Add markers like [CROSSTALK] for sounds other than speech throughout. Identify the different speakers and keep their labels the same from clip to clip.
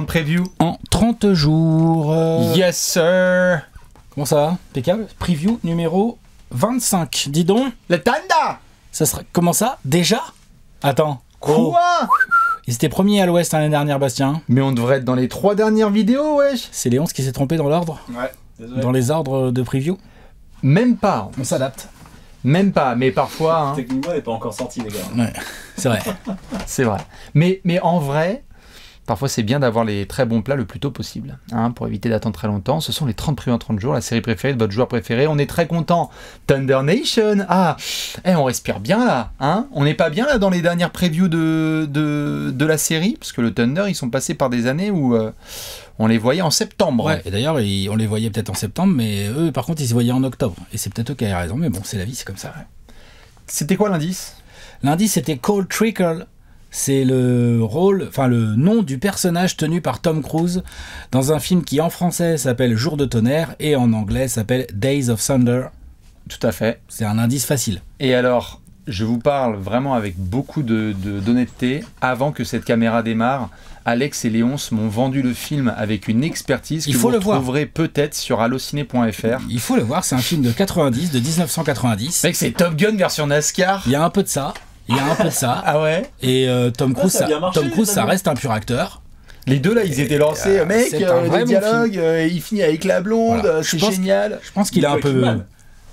Speaker 1: 30 preview En 30 jours.
Speaker 2: Yes, sir. Comment ça va Impeccable. Preview numéro 25. Dis donc. Le Tanda Ça sera. Comment ça Déjà Attends. Quoi Ils étaient premiers à l'ouest l'année dernière, Bastien. Mais on devrait être dans les trois dernières vidéos, wesh C'est Léonce qui s'est trompé dans l'ordre Dans les ordres de preview Même pas. On s'adapte.
Speaker 1: Même pas, mais parfois. Hein.
Speaker 2: Techniquement, elle n'est pas encore sortie, les gars.
Speaker 1: c'est vrai. [LAUGHS] c'est vrai. Mais, mais en vrai, Parfois, c'est bien d'avoir les très bons plats le plus tôt possible, hein, pour éviter d'attendre très longtemps. Ce sont les 30 en 30 jours, la série préférée de votre joueur préféré. On est très content. Thunder Nation Ah Eh, on respire bien là hein On n'est pas bien là dans les dernières previews de, de, de, la série Parce que le Thunder, ils sont passés par des années où... Euh, on les voyait en septembre. Ouais, et
Speaker 2: d'ailleurs, on les voyait peut-être en septembre, mais eux, par contre, ils se voyaient en octobre. Et c'est peut-être eux qui avaient raison, mais bon, c'est la vie, c'est comme ça. C'était quoi l'indice L'indice, c'était Cold Trickle. C'est le rôle, enfin le nom du personnage tenu par Tom Cruise dans un film qui en français s'appelle Jour de tonnerre et en anglais s'appelle Days of Thunder. Tout à fait. C'est un indice facile.
Speaker 1: Et alors, je vous parle vraiment avec beaucoup de, d'honnêteté. Avant que cette caméra démarre, Alex et Léonce m'ont vendu le film avec une expertise que vous trouverez peut-être sur allociné.fr. Il faut le voir, c'est un film de 90, de 1990.
Speaker 2: c'est Top Gun version NASCAR. Il y a un peu de ça. Il y a un peu ça. Ah ouais Et euh, ah, Tom Cruise, ça, Tom Cruise, ça reste un pur acteur. Les deux là, ils étaient lancés, euh, mec, euh,
Speaker 1: il finit avec la blonde, c'est génial. je pense qu'il a un peu.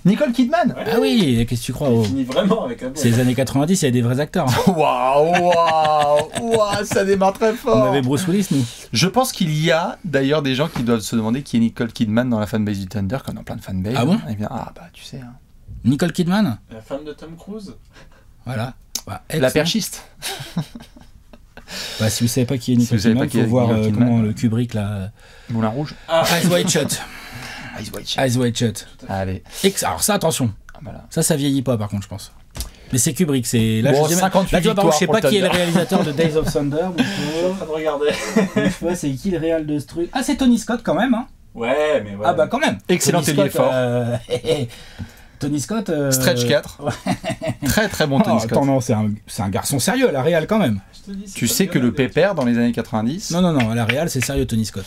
Speaker 1: Nicole Kidman Ah oui,
Speaker 2: qu'est-ce que tu crois Il oh. finit
Speaker 1: vraiment avec C'est
Speaker 2: les années 90, il y a des vrais acteurs. Hein. [LAUGHS]
Speaker 1: Waouh, waouh, ça démarre très fort. On avait Bruce Willis, nous. Je pense qu'il y a d'ailleurs des gens qui doivent se demander qui est Nicole Kidman dans la fanbase du Thunder, quand on a plein de fanbase. Ah bon eh Ah bah tu sais. Hein. Nicole Kidman La femme de Tom Cruise voilà. Bah, la perchiste. [LAUGHS]
Speaker 2: Bah, si vous savez pas qui est Nicole si il faut voir euh, comment le euh, Kubrick là. Moulin Rouge.
Speaker 1: Ah. White
Speaker 2: Shot Shut. Eyes Wide Allez. Alors ça, attention. Ah, ça, ça vieillit pas par contre, je pense. Mais c'est Kubrick, c'est là, je, ne je sais pas qui est le réalisateur de Days of Thunder. je suis en train de regarder. [LAUGHS] c'est qui le réal de ce truc Ah, c'est Tony Scott quand même. Hein. Ouais, mais ouais. Ah bah quand même. Excellent, Tony Scott, [LAUGHS] Tony Scott. Euh, Stretch 4. [LAUGHS] très très bon oh, Tony Scott. Attends, non, c'est un, garçon sérieux, à la Real quand même. tu sais que le pépère dans les années 90. Non, non, non, à la Real, c'est sérieux Tony Scott.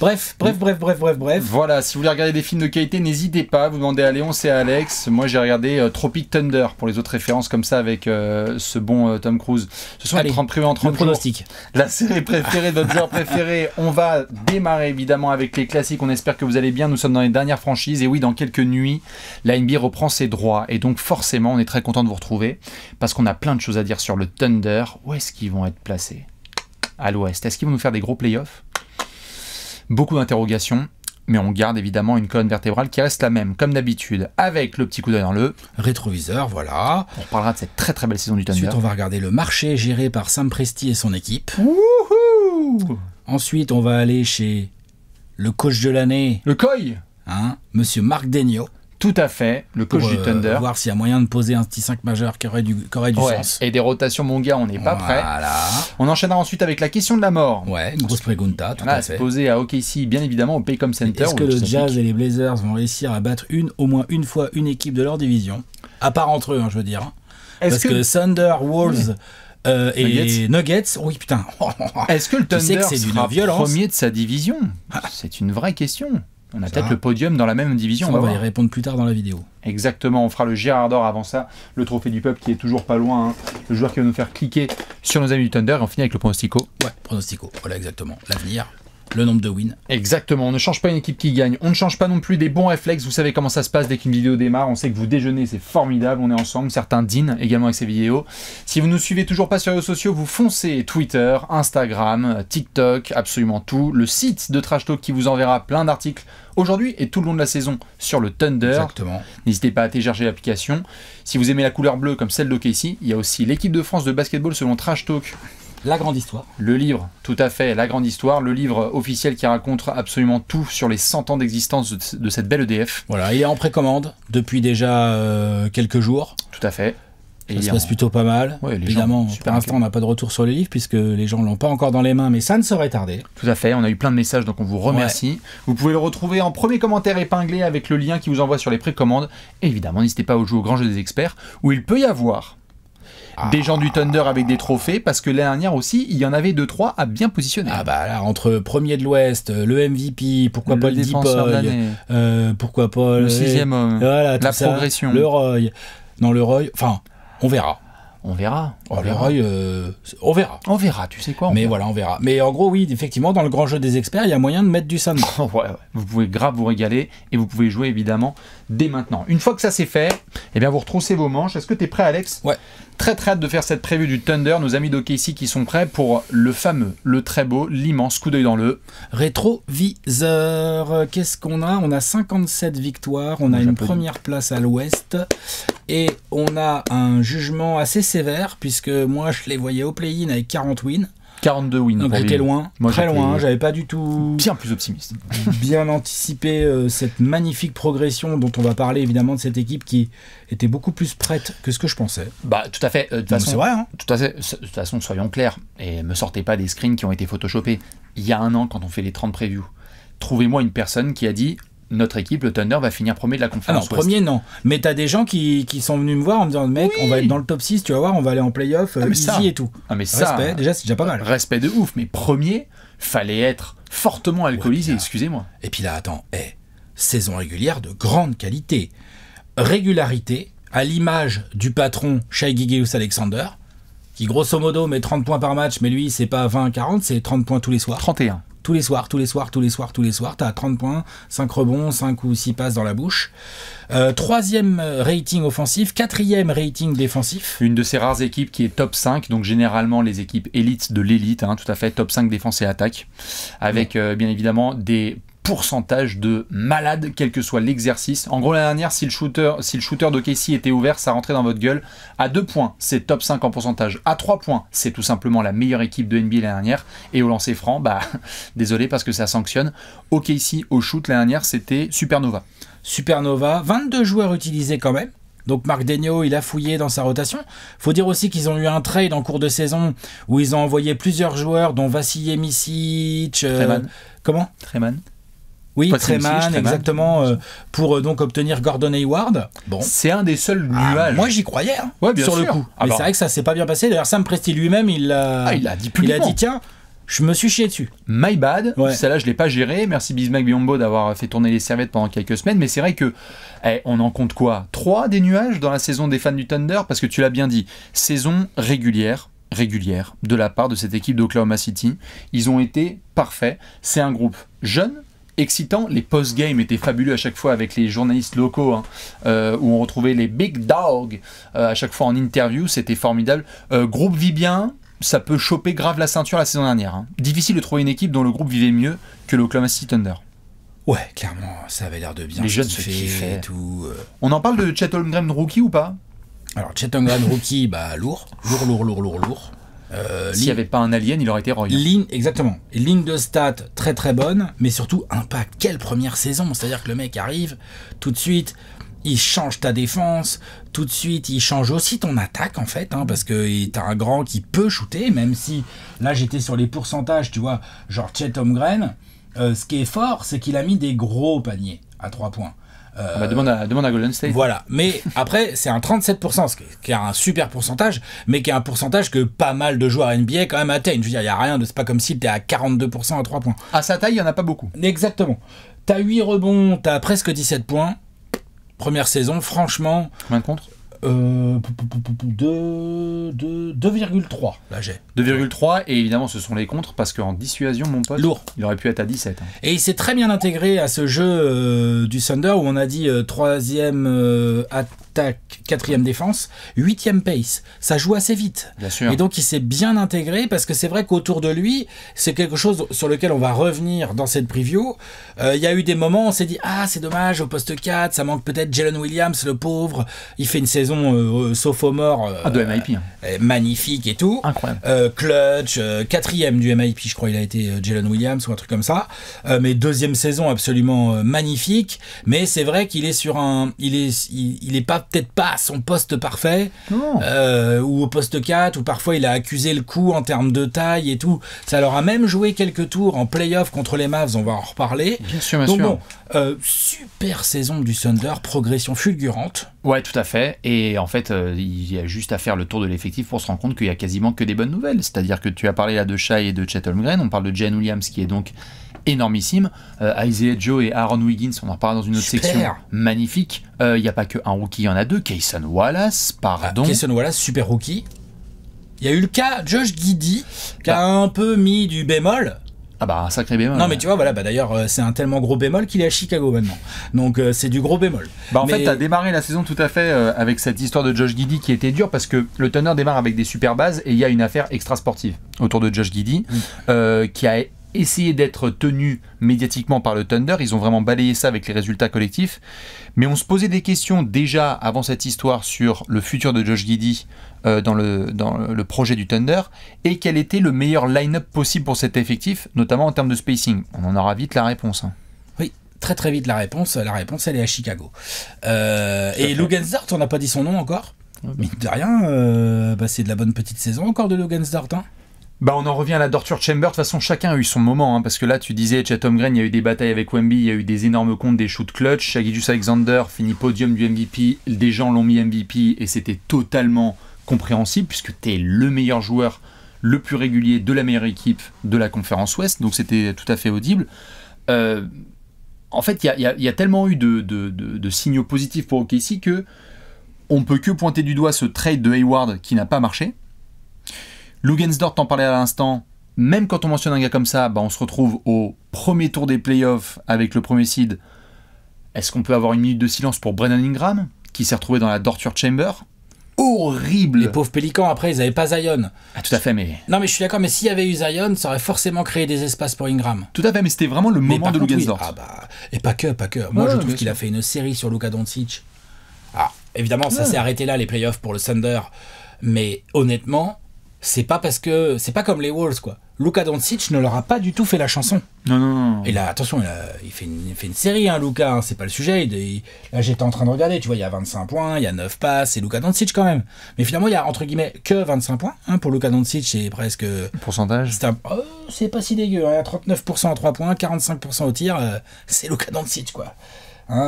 Speaker 1: Bref, bref, bref, bref, bref, bref. Voilà, si vous voulez regarder des films de qualité, n'hésitez pas, vous demandez à Léon, c'est à Alex. Moi, j'ai regardé euh, Tropic Thunder pour les autres références comme ça avec euh, ce bon euh, Tom Cruise. Ce sont les en 30 en 30 le pronostic. La série préférée de [LAUGHS] votre genre préféré. On va démarrer évidemment avec les classiques. On espère que vous allez bien. Nous sommes dans les dernières franchises et oui, dans quelques nuits, la NBA reprend ses droits et donc forcément, on est très content de vous retrouver parce qu'on a plein de choses à dire sur le Thunder. Où est-ce qu'ils vont être placés À l'ouest. Est-ce qu'ils vont nous faire des gros playoffs Beaucoup d'interrogations, mais on garde évidemment une colonne vertébrale qui reste la même, comme d'habitude, avec le petit coup d'œil dans le rétroviseur, voilà. On parlera de cette très très belle saison du temps Ensuite, on va
Speaker 2: regarder le marché géré par Sam Presti et son équipe. Ensuite, on va aller chez le coach de l'année. Le COI Hein Monsieur Marc Denio tout à fait, le coach du euh, Thunder. voir s'il y a moyen de poser un petit 5 majeur qui aurait du, qui aurait du sens.
Speaker 1: Et des rotations, mon gars, on n'est pas prêt. On enchaînera ensuite avec la question de la mort. Ouais, une grosse pregunta, tout à, à fait. Posée à OKC, bien évidemment, au Paycom Center. Est-ce que le Jazz et
Speaker 2: les Blazers vont réussir à battre une, au moins une fois, une équipe de leur division À part entre eux, hein, je veux dire. Parce que, que Thunder, Wolves. Euh, et Nuggets. Oh oui, putain. Est-ce que le Thunder sera premier
Speaker 1: de sa division C'est une vraie question. On a peut-être le podium dans la même division. on va, y répondre plus tard dans la vidéo. Exactement, on fera le Gérard d'or avant ça, le trophée du peuple qui est toujours pas loin, hein. le joueur qui va nous faire cliquer sur nos amis du Thunder et on finit avec le pronostico. Ouais, pronostico, voilà exactement, l'avenir le nombre de wins. Exactement, on ne change pas une équipe qui gagne, on ne change pas non plus des bons réflexes, vous savez comment ça se passe dès qu'une vidéo démarre, on sait que vous déjeunez, c'est formidable, on est ensemble, certains dînent également avec ces vidéos. Si vous ne nous suivez toujours pas sur les réseaux sociaux, vous foncez Twitter, Instagram, TikTok, absolument tout, le site de Trash Talk qui vous enverra plein d'articles aujourd'hui et tout le long de la saison sur le Thunder. Exactement. N'hésitez pas à télécharger l'application. Si vous aimez la couleur bleue comme celle de Casey, il y a aussi l'équipe de France de basketball selon Trash Talk la Grande Histoire. Le livre, tout à fait, La Grande Histoire, le livre officiel qui raconte absolument tout sur les 100 ans d'existence de, cette belle EDF. Voilà, il
Speaker 2: est en précommande depuis
Speaker 1: déjà euh, quelques jours. Tout à fait. Et ça se passe
Speaker 2: plutôt pas mal. Évidemment, pour l'instant, on n'a pas de retour sur les livres puisque les gens ne l'ont pas encore dans les mains, mais ça ne saurait tarder.
Speaker 1: Tout à fait, on a eu plein de messages, donc on vous remercie. Vous pouvez le retrouver en premier commentaire épinglé avec le lien qui vous envoie sur les précommandes. évidemment, n'hésitez pas au jeu au grand jeu des experts où il peut y avoir ah. des gens du Thunder avec des trophées, parce que l'année dernière aussi, il y en avait deux trois à bien positionner. Ah bah là, entre premier de l'Ouest, euh, le MVP,
Speaker 2: pourquoi le pas le 6 euh, pourquoi pas le euh, sixième homme, euh, la progression, le Roy, non le Roy, enfin, on verra. On verra. Oh, le Roy, on verra.
Speaker 1: On verra, tu sais quoi. Mais voilà, on
Speaker 2: verra. Mais en gros, oui, effectivement, dans le grand jeu des experts, il y a moyen de mettre du sang. [LAUGHS] ouais,
Speaker 1: Vous pouvez grave vous régaler et vous pouvez jouer évidemment dès maintenant. Une fois que ça c'est fait, eh bien vous retroussez vos manches. Est-ce que tu es prêt, Alex Ouais. Très très hâte de faire cette prévue du Thunder. Nos amis d'OKC qui sont prêts pour le fameux, le très beau, l'immense coup d'œil dans le rétroviseur.
Speaker 2: Qu'est-ce qu'on a On a 57 victoires, on a une première place à l'ouest et on a un jugement assez sévère puisque moi je les voyais au play-in avec 40 wins.
Speaker 1: 42 wins. Donc j'étais loin, très euh, loin, j'avais pas du tout. Bien plus optimiste.
Speaker 2: [LAUGHS] bien anticipé euh, cette magnifique progression dont on va parler évidemment de cette équipe qui était beaucoup plus prête que ce que je pensais.
Speaker 1: Bah tout à fait. Euh, de toute façon, c'est vrai. Hein. de toute façon, soyons clairs et me sortez pas des screens qui ont été photoshopés. Il y a un an, quand on fait les 30 previews, trouvez-moi une personne qui a dit notre équipe, le Thunder, va finir premier de la conférence. premier, non. Mais tu des gens qui,
Speaker 2: sont venus me voir en me disant mec, on va être dans le top 6, tu vas voir, on va aller en playoff, off ah, euh, easy et tout. Ah, mais respect,
Speaker 1: déjà, c'est déjà pas mal. Respect de ouf, mais premier, fallait être fortement alcoolisé, excusez-moi.
Speaker 2: Et puis là, attends, hey, eh, saison régulière de grande qualité. Régularité, à l'image du patron Shai Alexander, qui grosso modo met 30 points par match, mais lui, c'est pas 20-40, c'est 30 points tous les soirs. 31 tous les soirs, tous les soirs, tous les soirs, tous les soirs. T'as 30 points, 5 rebonds, 5 ou 6 passes dans la bouche. Euh, troisième rating
Speaker 1: offensif, quatrième rating défensif. Une de ces rares équipes qui est top 5, donc généralement les équipes élites de l'élite, hein, tout à fait, top 5 défense et attaque, avec euh, bien évidemment des pourcentage de malades, quel que soit l'exercice. En gros, la dernière, si le shooter, si le shooter de était ouvert, ça rentrait dans votre gueule. À 2 points, c'est top 5 en pourcentage. À 3 points, c'est tout simplement la meilleure équipe de NBA la dernière. Et au lancer franc, bah, [LAUGHS] désolé parce que ça sanctionne. Au au shoot, la dernière, c'était Supernova. Supernova, 22 joueurs utilisés quand même. Donc
Speaker 2: Marc Degno, il a fouillé dans sa rotation. Faut dire aussi qu'ils ont eu un trade en cours de saison où ils ont envoyé plusieurs joueurs, dont Vassilie Misic. Euh, comment Treman. Oui, Tréman exactement, euh, pour euh, donc obtenir Gordon Hayward. Bon. C'est un des seuls ah, nuages. moi, j'y croyais, hein, ouais, bien sur le coup. Ah Mais bah. c'est vrai que ça s'est pas bien passé. D'ailleurs, Sam Presti lui-même, il ah, il a dit, a dit tiens, je me suis chié dessus.
Speaker 1: My bad. Celle-là, je l'ai pas gérée. Merci Bismack Biombo d'avoir fait tourner les serviettes pendant quelques semaines. Mais c'est vrai que, eh, on en compte quoi Trois des nuages dans la saison des fans du Thunder Parce que tu l'as bien dit, saison régulière régulière de la part de cette équipe d'Oklahoma City. Ils ont été parfaits. C'est un groupe jeune, excitant. Les post-game étaient fabuleux à chaque fois avec les journalistes locaux, hein, euh, où on retrouvait les big dogs euh, à chaque fois en interview. C'était formidable. Euh, groupe vit bien. Ça peut choper grave la ceinture la saison dernière. Hein. Difficile de trouver une équipe dont le groupe vivait mieux que l'Oklahoma City Thunder. Ouais, clairement, ça avait l'air de bien. Les jeunes se kiffaient. Tout, On en parle de Chet Holmgren rookie ou pas Alors, Chet Holmgren rookie, bah lourd, lourd, lourd, lourd, lourd, lourd. Euh, S'il n'y avait
Speaker 2: pas un alien, il aurait été Roy. Ligne, exactement. Ligne de stats très très bonne, mais surtout impact. Quelle première saison C'est-à-dire que le mec arrive tout de suite, il change ta défense, tout de suite il change aussi ton attaque en fait, hein, parce que t'as un grand qui peut shooter, même si là j'étais sur les pourcentages, tu vois, genre Chet Holmgren, euh, ce qui est fort, c'est qu'il a mis des gros paniers à 3 points. Ah bah, demande,
Speaker 1: à, Golden State. Voilà.
Speaker 2: Mais après, c'est un 37%, ce qui est un super pourcentage, mais qui est un pourcentage que pas mal de joueurs NBA quand même atteignent. Je veux dire, il n'y a rien de. C'est pas comme si tu es à 42% à 3 points. À sa taille, il n'y en a pas beaucoup. Exactement. as 8 rebonds, t'as presque 17 points. Première saison, franchement. Combien de contre 2,3. Euh, Là, bah, j'ai.
Speaker 1: 2,3, et évidemment, ce sont les contres, parce qu'en dissuasion, mon pote, Lourd. il aurait pu être à 17. Hein.
Speaker 2: Et il s'est très bien intégré à ce jeu euh, du Thunder, où on a dit 3 euh, troisième attaque 4 quatrième défense, huitième pace. Ça joue assez vite. Et donc il s'est bien intégré parce que c'est vrai qu'autour de lui, c'est quelque chose sur lequel on va revenir dans cette preview. Euh, il y a eu des moments où on s'est dit ah c'est dommage au poste 4, ça manque peut-être Jalen Williams le pauvre. Il fait une saison sauf euh, euh, sophomore euh, ah, de MIP. Hein. magnifique et tout. Incroyable. clutch, quatrième du MIP je crois il a été Jalen Williams ou un truc comme ça. mais deuxième saison absolument magnifique. Mais c'est vrai qu'il est sur un il est il est pas peut-être pas à son poste parfait, euh, ou au poste 4, ou parfois il a accusé le coup en termes de taille et tout. Ça leur a même joué quelques tours en playoff contre les Mavs, on va en reparler. Donc, bon, euh, super saison du Thunder, progression fulgurante.
Speaker 1: Ouais, tout à fait. Et en fait, euh, il y a juste à faire le tour de l'effectif pour se rendre compte qu'il y a quasiment que des bonnes nouvelles. C'est-à-dire que tu as parlé là de Shai et de Chet Holmgren, on parle de Jen Williams qui est donc énormissime. Euh, Isaiah Joe et Aaron Wiggins, on en parle dans une autre section, magnifique. Il euh, n'y a pas qu'un rookie, il y en a deux. Kayson Wallace, pardon. Ah, Wallace, super rookie. Il y a eu le cas Josh Giddy,
Speaker 2: qui a bah. un peu mis du bémol. Ah bah un sacré bémol. Non mais tu vois voilà bah d'ailleurs euh, c'est un tellement gros bémol qu'il est à Chicago maintenant. Donc c'est du gros bémol. Bah en fait fait as
Speaker 1: démarré la saison tout à fait avec cette histoire de Josh Giddy qui était dure parce que le teneur démarre avec des super bases et il y a une affaire extra sportive autour de Josh Giddy qui a essayer d'être tenu médiatiquement par le Thunder. Ils ont vraiment balayé ça avec les résultats collectifs. Mais on se posait des questions déjà avant cette histoire sur le futur de Josh Giddy euh, dans, le, dans le projet du Thunder et quel était le meilleur line-up possible pour cet effectif, notamment en termes de spacing. On en aura vite la réponse. Hein.
Speaker 2: Oui, très très vite la réponse. La réponse, elle est à Chicago. Euh, et Logan Zart, on n'a pas dit son nom encore. Mais bah. de rien, euh, bah, c'est de la bonne petite saison encore de Logan hein. Zart.
Speaker 1: Bah, on en revient à la Torture Chamber, de toute façon chacun a eu son moment, hein, parce que là tu disais Chatham Green, il y a eu des batailles avec Wemby, il y a eu des énormes comptes, des shoots clutch, Shagidus Alexander finit podium du MVP, des gens l'ont mis MVP et c'était totalement compréhensible puisque tu es le meilleur joueur, le plus régulier de la meilleure équipe de la conférence Ouest, donc c'était tout à fait audible. Euh, en fait il y, a tellement eu de, signaux positifs pour OKC que on peut que pointer du doigt ce trade de Hayward qui n'a pas marché Lugensdorf, t'en parlait à l'instant. Même quand on mentionne un gars comme ça, bah, on se retrouve au premier tour des playoffs avec le premier seed. Est-ce qu'on peut avoir une minute de silence pour Brennan Ingram, qui s'est retrouvé dans la torture Chamber horrible. Les pauvres Pélicans, après, ils n'avaient pas Zion. Ah, tout à fait, mais. Non, mais je suis d'accord,
Speaker 2: mais s'il y avait eu Zion, ça aurait forcément créé des espaces pour Ingram. Tout à fait, mais c'était vraiment le moment de Lugensdorf. Ah, bah, et pas que, pas que. Moi, je trouve qu'il a fait une série sur Luka Doncic. Ah, évidemment, ça s'est arrêté là, les playoffs pour le Thunder. Mais honnêtement, c'est pas parce que c'est pas comme les Wolves quoi. Luka Doncic ne leur a pas du tout fait la chanson. Non non. non. Et là attention, il, a, fait, une, fait une, série hein, Luka, hein, c'est pas le sujet. là j'étais en train de regarder, tu vois, il y a 25 points, il y a 9 passes, c'est Luka Doncic quand même. Mais finalement il y a entre guillemets que 25 points hein, pour Luka Doncic, c'est presque
Speaker 1: pourcentage. C'est
Speaker 2: oh, pas si dégueu, hein, 39% à 3 points, 45% au tir, euh, c'est Luka Doncic quoi.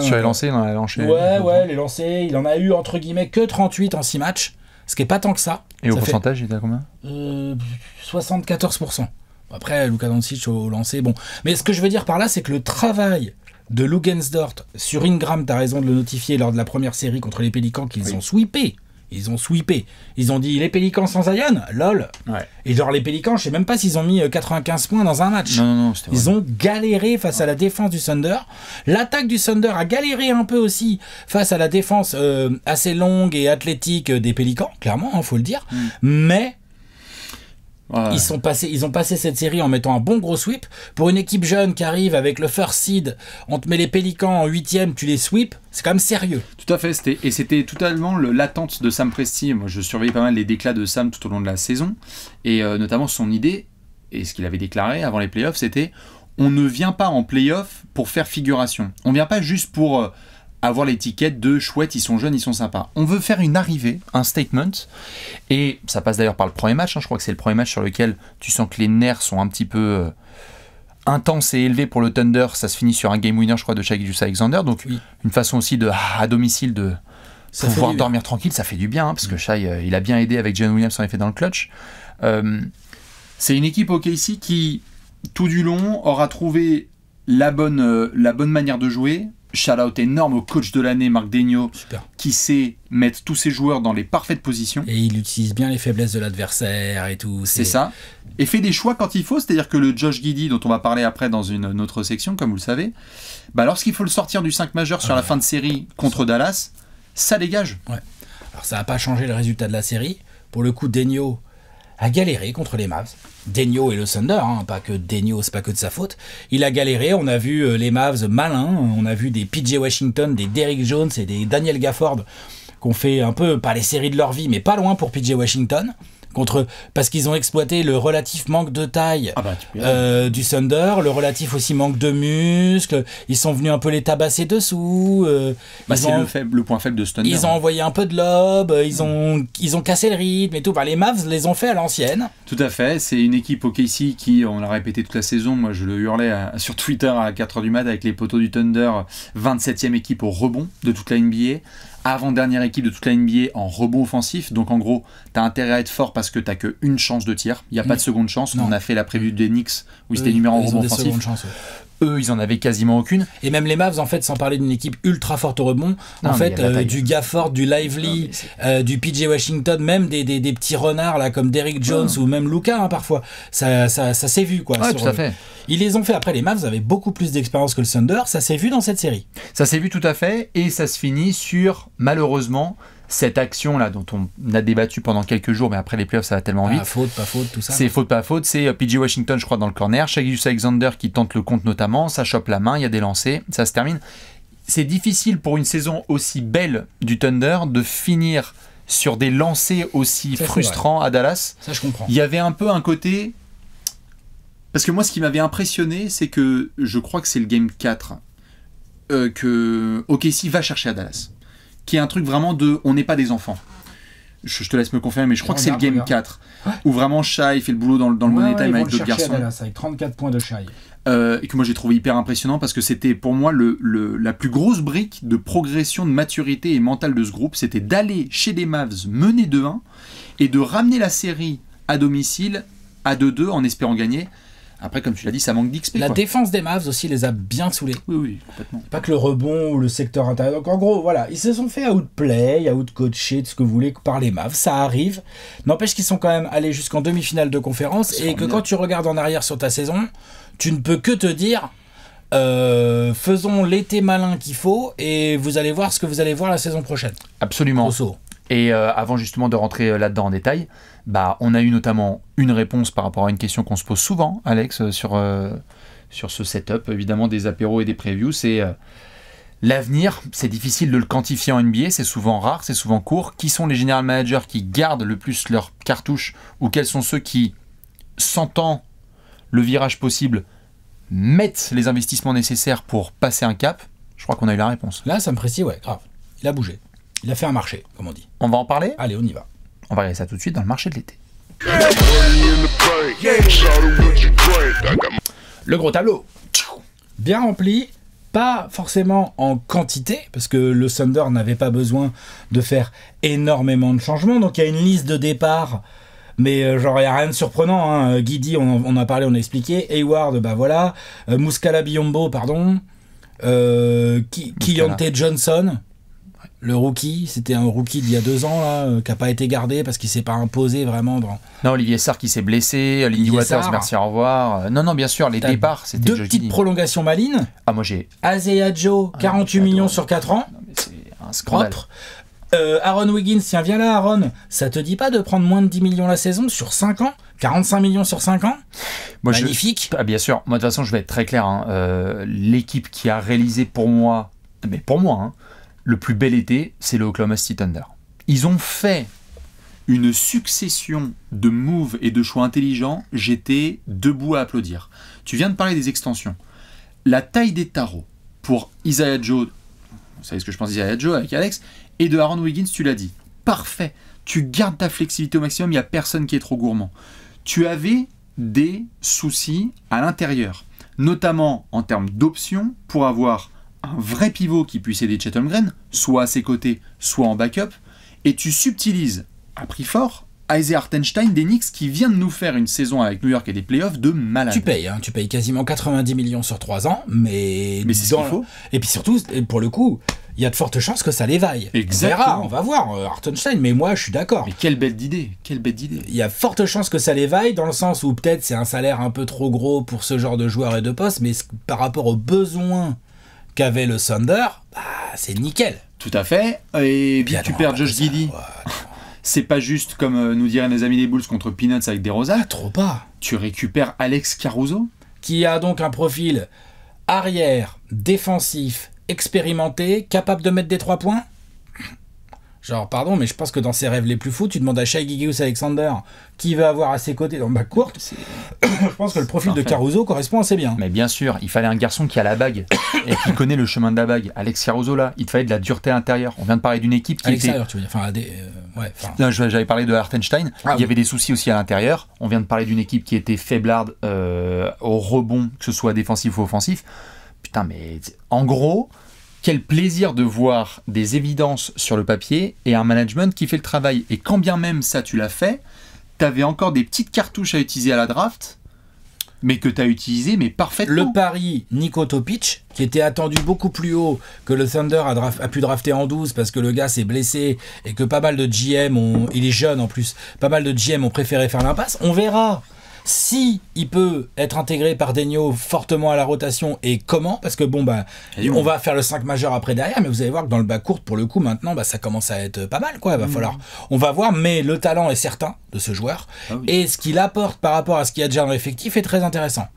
Speaker 2: Sur les lancers,
Speaker 1: il a lancé. Ouais,
Speaker 2: ouais, est lancé il en a eu entre guillemets que 38 en 6 matchs ce qui n'est pas tant que ça. Et au pourcentage, il était à combien 74%. Euh, Après, Luka Doncic au lancer, bon. Mais ce que je veux dire par là, c'est que le travail de Lugensdort sur Ingram, tu as raison de le notifier lors de la première série contre les Pélicans qu'ils ont sweepé ils ont sweepé. Ils ont dit les Pélicans sans Zion, lol. Et genre les Pélicans, je sais même pas s'ils ont mis 95 euh, points dans un match. Ils ont galéré face à la défense du Thunder. L'attaque du Thunder a galéré un peu aussi face à la défense euh, assez longue et athlétique euh, des Pélicans, clairement, il hein, faut le dire. Mm. Mais ils, sont passés, ils ont passé cette série en mettant un bon gros sweep. Pour une équipe jeune qui arrive avec le first seed, on te met les Pélicans en huitième, tu les sweeps, c'est quand même sérieux.
Speaker 1: Tout à fait, et c'était totalement l'attente de Sam Presti. Moi, je surveillais pas mal les déclats de Sam tout au long de la saison, et euh, notamment son idée, et ce qu'il avait déclaré avant les playoffs, c'était on ne vient pas en playoffs pour faire figuration. On vient pas juste pour... Euh, avoir l'étiquette de chouette, ils sont jeunes, ils sont sympas. On veut faire une arrivée, un statement, et ça passe d'ailleurs par le premier match. Hein. je crois que c'est le premier match sur lequel tu sens que les nerfs sont un petit peu euh, intenses et élevés pour le Thunder. Ça se finit sur un game winner, je crois, de du Alexander. Donc une façon aussi de à domicile de
Speaker 2: pouvoir dormir
Speaker 1: tranquille, ça fait du bien, hein, parce que mm. Shai, euh, il a bien aidé avec John Williams en effet dans le clutch. Euh, c'est une équipe OKC KC qui, tout du long, aura trouvé la bonne, la bonne manière de jouer, Shout-out énorme au coach de l'année, Marc Degno, qui sait mettre tous ses joueurs dans les parfaites positions. Et il utilise bien les faiblesses de l'adversaire et tout. C'est ça. Et fait des choix quand il faut, c'est-à-dire que le Josh Giddy, dont on va parler après dans une, autre section, comme vous le savez, bah, lorsqu'il faut le sortir du 5 majeur sur ah la fin de série contre Dallas, ça dégage. Ouais.
Speaker 2: Alors ça n'a pas changé le résultat de la série. Pour le coup, Degno a galéré contre les Mavs. Denio et le Thunder, hein, pas que Denio, c'est pas que de sa faute. Il a galéré, on a vu euh, les Mavs malins, on a vu des PJ Washington, des Derrick Jones et des Daniel Gafford qu'on fait un peu, par les séries de leur vie, mais pas loin pour PJ Washington. Contre, parce qu'ils ont exploité le relatif manque de taille ah bah, euh, du Thunder, le relatif aussi manque de muscles. Ils sont venus un peu les tabasser dessous. Euh, bah, c'est
Speaker 1: le, point faible de ce Ils ont
Speaker 2: envoyé un peu de lob, ils mm. ont, ont cassé le rythme et tout. Bah, les Mavs les ont fait à l'ancienne.
Speaker 1: Tout à fait. C'est une équipe au Casey qui, on l'a répété toute la saison, moi je le hurlais euh, sur Twitter à 4h du mat avec les poteaux du Thunder, 27e équipe au rebond de toute la NBA avant-dernière équipe de toute la NBA en rebond offensif. Donc en gros, tu as intérêt à être fort parce que tu qu'une chance de tir. Il n'y a pas de mm. seconde chance. On a fait la prévue mm. des Knicks où c'était numéro en rebond offensif eux, ils en avaient quasiment aucune.
Speaker 2: Et même les Mavs, en fait, sans parler d'une équipe ultra forte au rebond, en fait, euh, du Gafford, du Lively, euh, du PJ Washington, même des, petits renards là comme Derrick ah. Jones ou même Luca hein, parfois, ça, ça, s'est vu quoi. tout à fait. ils les ont fait. Après, les Mavs avaient beaucoup plus d'expérience que le Thunder, ça
Speaker 1: s'est vu dans cette série. Ça s'est vu tout à fait, et ça se finit sur, malheureusement, cette action-là dont on a débattu pendant quelques jours, mais après les playoffs, ça va tellement vite. Faute,
Speaker 2: pas faute, tout ça. C'est
Speaker 1: faute, pas faute. C'est euh, PG Washington, je crois, dans le corner. Shagius Alexander qui tente le compte notamment. Ça chope la main, il y a des lancers, ça se termine. C'est difficile pour une saison aussi belle du Thunder de finir sur des lancers aussi frustrants à Dallas. Ça, je comprends. Il y avait un peu un côté. Parce que moi, ce qui m'avait impressionné, c'est que je crois que c'est le game 4 euh, que OKC va chercher à Dallas qui est un truc vraiment de on n'est pas des enfants. Je, te laisse me confirmer, mais je crois que c'est le game 4 où vraiment Shai fait le boulot dans, le ouais, time avec d'autres garçons. Dallas,
Speaker 2: avec 34 points de Shai.
Speaker 1: Euh, et que moi j'ai trouvé hyper impressionnant parce que c'était pour moi le, la plus grosse brique de progression de maturité et mentale de ce groupe, c'était d'aller chez des Mavs mener 2-1 et de ramener la série à domicile à 2-2 en espérant gagner après, comme tu l'as dit, ça manque d'XP. La
Speaker 2: défense des Mavs aussi les a bien saoulés. Oui, oui, complètement. Pas que le rebond ou le secteur intérieur. Donc, en gros, voilà, ils se sont fait outplay, outcoacher, de ce que vous voulez, par les Mavs. Ça arrive. N'empêche qu'ils sont quand même allés jusqu'en demi-finale de conférence et que quand tu regardes en arrière sur ta saison, tu ne peux que te dire. Euh,
Speaker 1: faisons l'été malin qu'il faut et vous allez voir ce que vous allez voir la saison prochaine. Absolument. Et euh, avant justement de rentrer euh, là-dedans en détail, bah, on a eu notamment une réponse par rapport à une question qu'on se pose souvent, Alex, euh, sur, sur ce setup, évidemment, des apéros et des previews. C'est l'avenir, c'est difficile de le quantifier en NBA, c'est souvent rare, c'est souvent court. Qui sont les general managers qui gardent le plus leurs cartouches ou quels sont ceux qui, sentant le virage possible, mettent les investissements nécessaires pour passer un cap Je crois qu'on a eu la réponse. Là, ça me précise, ouais, grave. Il a bougé. Il a fait un marché, comme on dit. On va en parler Allez, on y va. On va regarder ça tout de suite dans le marché de l'été. Le gros tableau. Bien
Speaker 2: rempli, pas forcément en quantité, parce que le Thunder n'avait pas besoin de faire énormément de changements. Donc il y a une liste de départ, mais euh, genre il n'y a rien de surprenant. Hein. Euh, Guidi, on, a parlé, on a expliqué. Hayward, bah voilà. Euh, Muscala Biombo, pardon. qui Johnson le rookie, c'était un rookie d'il y a deux ans, là, euh, qui n'a pas été gardé parce qu'il ne s'est pas imposé vraiment. Dans...
Speaker 1: Non, Olivier Sarr qui s'est blessé, Lindy Waters, merci, au revoir. Euh, non, non, bien sûr, les départs, c'était. Deux petites prolongations malines. Ah, moi j'ai.
Speaker 2: Azea Joe, 48 ah, millions sur 4 ans. C'est un scandale. Euh, Aaron Wiggins, tiens, viens là, Aaron. Ça te dit pas de prendre moins de 10 millions la saison sur 5 ans 45 millions sur 5
Speaker 1: ans Magnifique. Ah, bien sûr. Moi, de toute façon, je vais être très clair. Hein. L'équipe qui a réalisé pour moi, mais pour moi, hein, le plus bel été, c'est le Oklahoma City Thunder. Ils ont fait une succession de moves et de choix intelligents, j'étais debout à applaudir. Tu viens de parler des extensions. La taille des tarots pour Isaiah Joe, vous savez ce que je pense d'Isaiah Joe avec Alex, et de Aaron Wiggins, tu l'as dit. Parfait. Tu gardes ta flexibilité au maximum, il n'y a personne qui est trop gourmand. Tu avais des soucis à l'intérieur, notamment en termes d'options pour avoir un vrai pivot qui puisse aider Chatham Green, soit à ses côtés, soit en backup, et tu subtilises, à prix fort, Isaiah Hartenstein d'Enix qui vient de nous faire une saison avec New York et des playoffs de malade. Tu payes, hein. tu payes quasiment 90 millions sur 3 ans, mais. Mais c'est ce qu'il
Speaker 2: faut. Et puis surtout, pour le coup, il y a de fortes chances que ça les vaille. Exactement. On verra, on va voir, artenstein euh, Hartenstein, mais moi je suis d'accord. Mais quelle belle idée, quelle belle idée. Il y a de fortes chances que ça les vaille, dans le sens où peut-être c'est un salaire un peu trop gros pour ce genre de joueur et de poste, mais par rapport aux besoins
Speaker 1: qu'avait le Thunder, bah, c'est nickel. Tout à fait. Et bien tu perds Josh Giddy. c'est pas juste comme euh, nous diraient nos amis des Bulls contre Peanuts avec des rosas ah, trop pas. Tu récupères Alex Caruso.
Speaker 2: Qui a donc un profil arrière, défensif, expérimenté, capable de mettre des trois points Genre, pardon, mais je pense que dans ses rêves les plus fous, tu demandes à Shai Gigius Alexander qui va avoir à ses côtés dans bah, ma courte. [COUGHS] je pense que le profil de Caruso
Speaker 1: correspond assez bien. Mais bien sûr, il fallait un garçon qui a la bague [COUGHS] et qui connaît le chemin de la bague. Alex Caruso, là, il te fallait de la dureté intérieure. On vient de parler d'une équipe qui était.
Speaker 2: Enfin, ouais,
Speaker 1: j'avais parlé de Hartenstein. Ah il y avait des soucis aussi à l'intérieur. On vient de parler d'une équipe qui était faiblarde euh, au rebond, que ce soit défensif ou offensif. Putain, mais en gros, quel plaisir de voir des évidences sur le papier et un management qui fait le travail. Et quand bien même ça, tu l'as fait, tu avais encore des petites cartouches à utiliser à la draft, mais que tu as utilisé mais parfaitement. Le pari Nico Topic, qui était attendu
Speaker 2: beaucoup plus haut que le Thunder a, a pu drafter en 12 parce que le gars s'est blessé et que pas mal de GM ont, il est jeune en plus, pas mal de GM ont préféré faire l'impasse. On verra si il peut être intégré par Degno fortement à la rotation et comment Parce que bon bah on va faire le 5 majeur après derrière, mais vous allez voir que dans le bas court pour le coup maintenant bah ça commence à être pas mal quoi. Il va mmh. falloir, on va voir, mais le talent est certain de ce joueur ah et ce qu'il apporte par rapport à ce qu'il y a déjà dans l'effectif est très intéressant.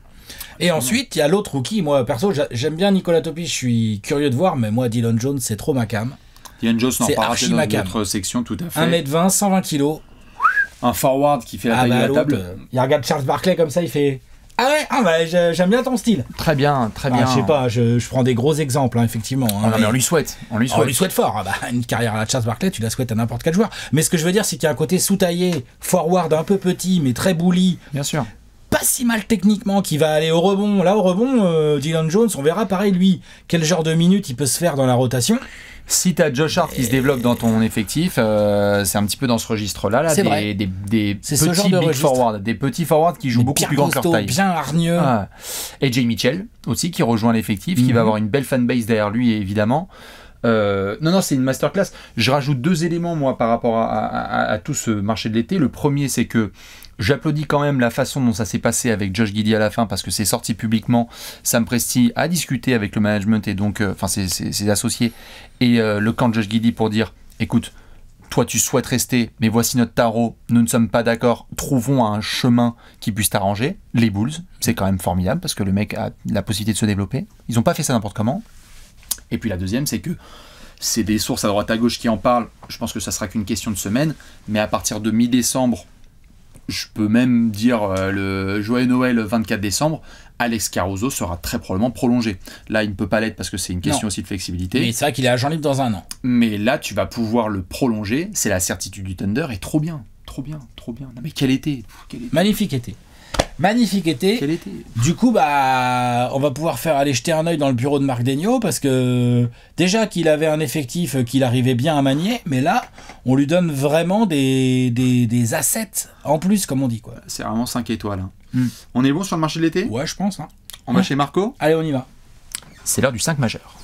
Speaker 2: Et ensuite, il y a l'autre rookie. Moi, perso, j'aime bien Nicolas Topi, je suis curieux de voir, mais moi, Dylan Jones, c'est trop ma cam.
Speaker 1: Dylan Jones, on archi ma dans section tout à fait. 1m20, 120 kg, un forward qui fait la ah bah, table. Euh,
Speaker 2: il regarde Charles Barclay comme ça, il fait. Ah ouais, ah bah, j'aime bien ton style. Très bien, très ah, bien. je sais pas, je, prends des gros exemples, hein, effectivement. Hein, non, mais on lui
Speaker 1: souhaite. On lui souhaite,
Speaker 2: fort. Bah, une carrière à la Charles Barclay, tu la souhaites à n'importe quel joueur. Mais ce que je veux dire, c'est qu'il y a un côté sous-taillé, forward un peu petit, mais très bouli. Bien sûr. Pas si mal techniquement, qui va aller au rebond. Là, au rebond, euh, Dylan Jones, on verra pareil, lui, quel
Speaker 1: genre de minutes il peut se faire dans la rotation. Si t'as Josh Hart qui se développe dans ton effectif, euh, c'est un petit peu dans ce registre-là, là, des, des, petits big forward, des petits forwards qui jouent beaucoup plus grand que leur taille. Bien hargneux. Ah. Et Jay Mitchell aussi qui rejoint l'effectif, qui va mhm. avoir une belle fanbase derrière lui évidemment. Euh, non, non, c'est une masterclass. Je rajoute deux éléments, moi, par rapport à, à, à tout ce marché de l'été. Le premier, c'est que J'applaudis quand même la façon dont ça s'est passé avec Josh Giddy à la fin parce que c'est sorti publiquement. Sam Presti a discuté avec le management et donc, euh, enfin, ses, associés et euh, le camp de Josh Giddy pour dire écoute, toi tu souhaites rester, mais voici notre tarot, nous ne sommes pas d'accord, trouvons un chemin qui puisse t'arranger. Les Bulls, c'est quand même formidable parce que le mec a la possibilité de se développer. Ils n'ont pas fait ça n'importe comment. Et puis la deuxième, c'est que c'est des sources à droite à gauche qui en parlent. Je pense que ça sera qu'une question de semaine, mais à partir de mi-décembre, je peux même dire euh, le Joyeux Noël 24 décembre, Alex Caruso sera très probablement prolongé. Là, il ne peut pas l'être parce que c'est une question aussi de flexibilité. Mais c'est vrai qu'il est agent libre dans un an. Mais là, tu vas pouvoir le prolonger, c'est la certitude du Thunder, et trop bien, trop bien, trop bien. mais quel été, quel été. Magnifique été
Speaker 2: Magnifique été. Du coup, bah, on va pouvoir faire aller jeter un oeil dans le bureau de Marc Degnaud parce que déjà qu'il avait un effectif euh, qu'il arrivait bien à manier, mais là, on lui donne
Speaker 1: vraiment des, des, assets en plus, comme on dit. quoi. C'est vraiment 5 étoiles. Hein. Hmm. On est bon sur le marché de l'été Ouais, je pense. Hein. On va chez Marco Allez, on y va. C'est l'heure du 5 majeur.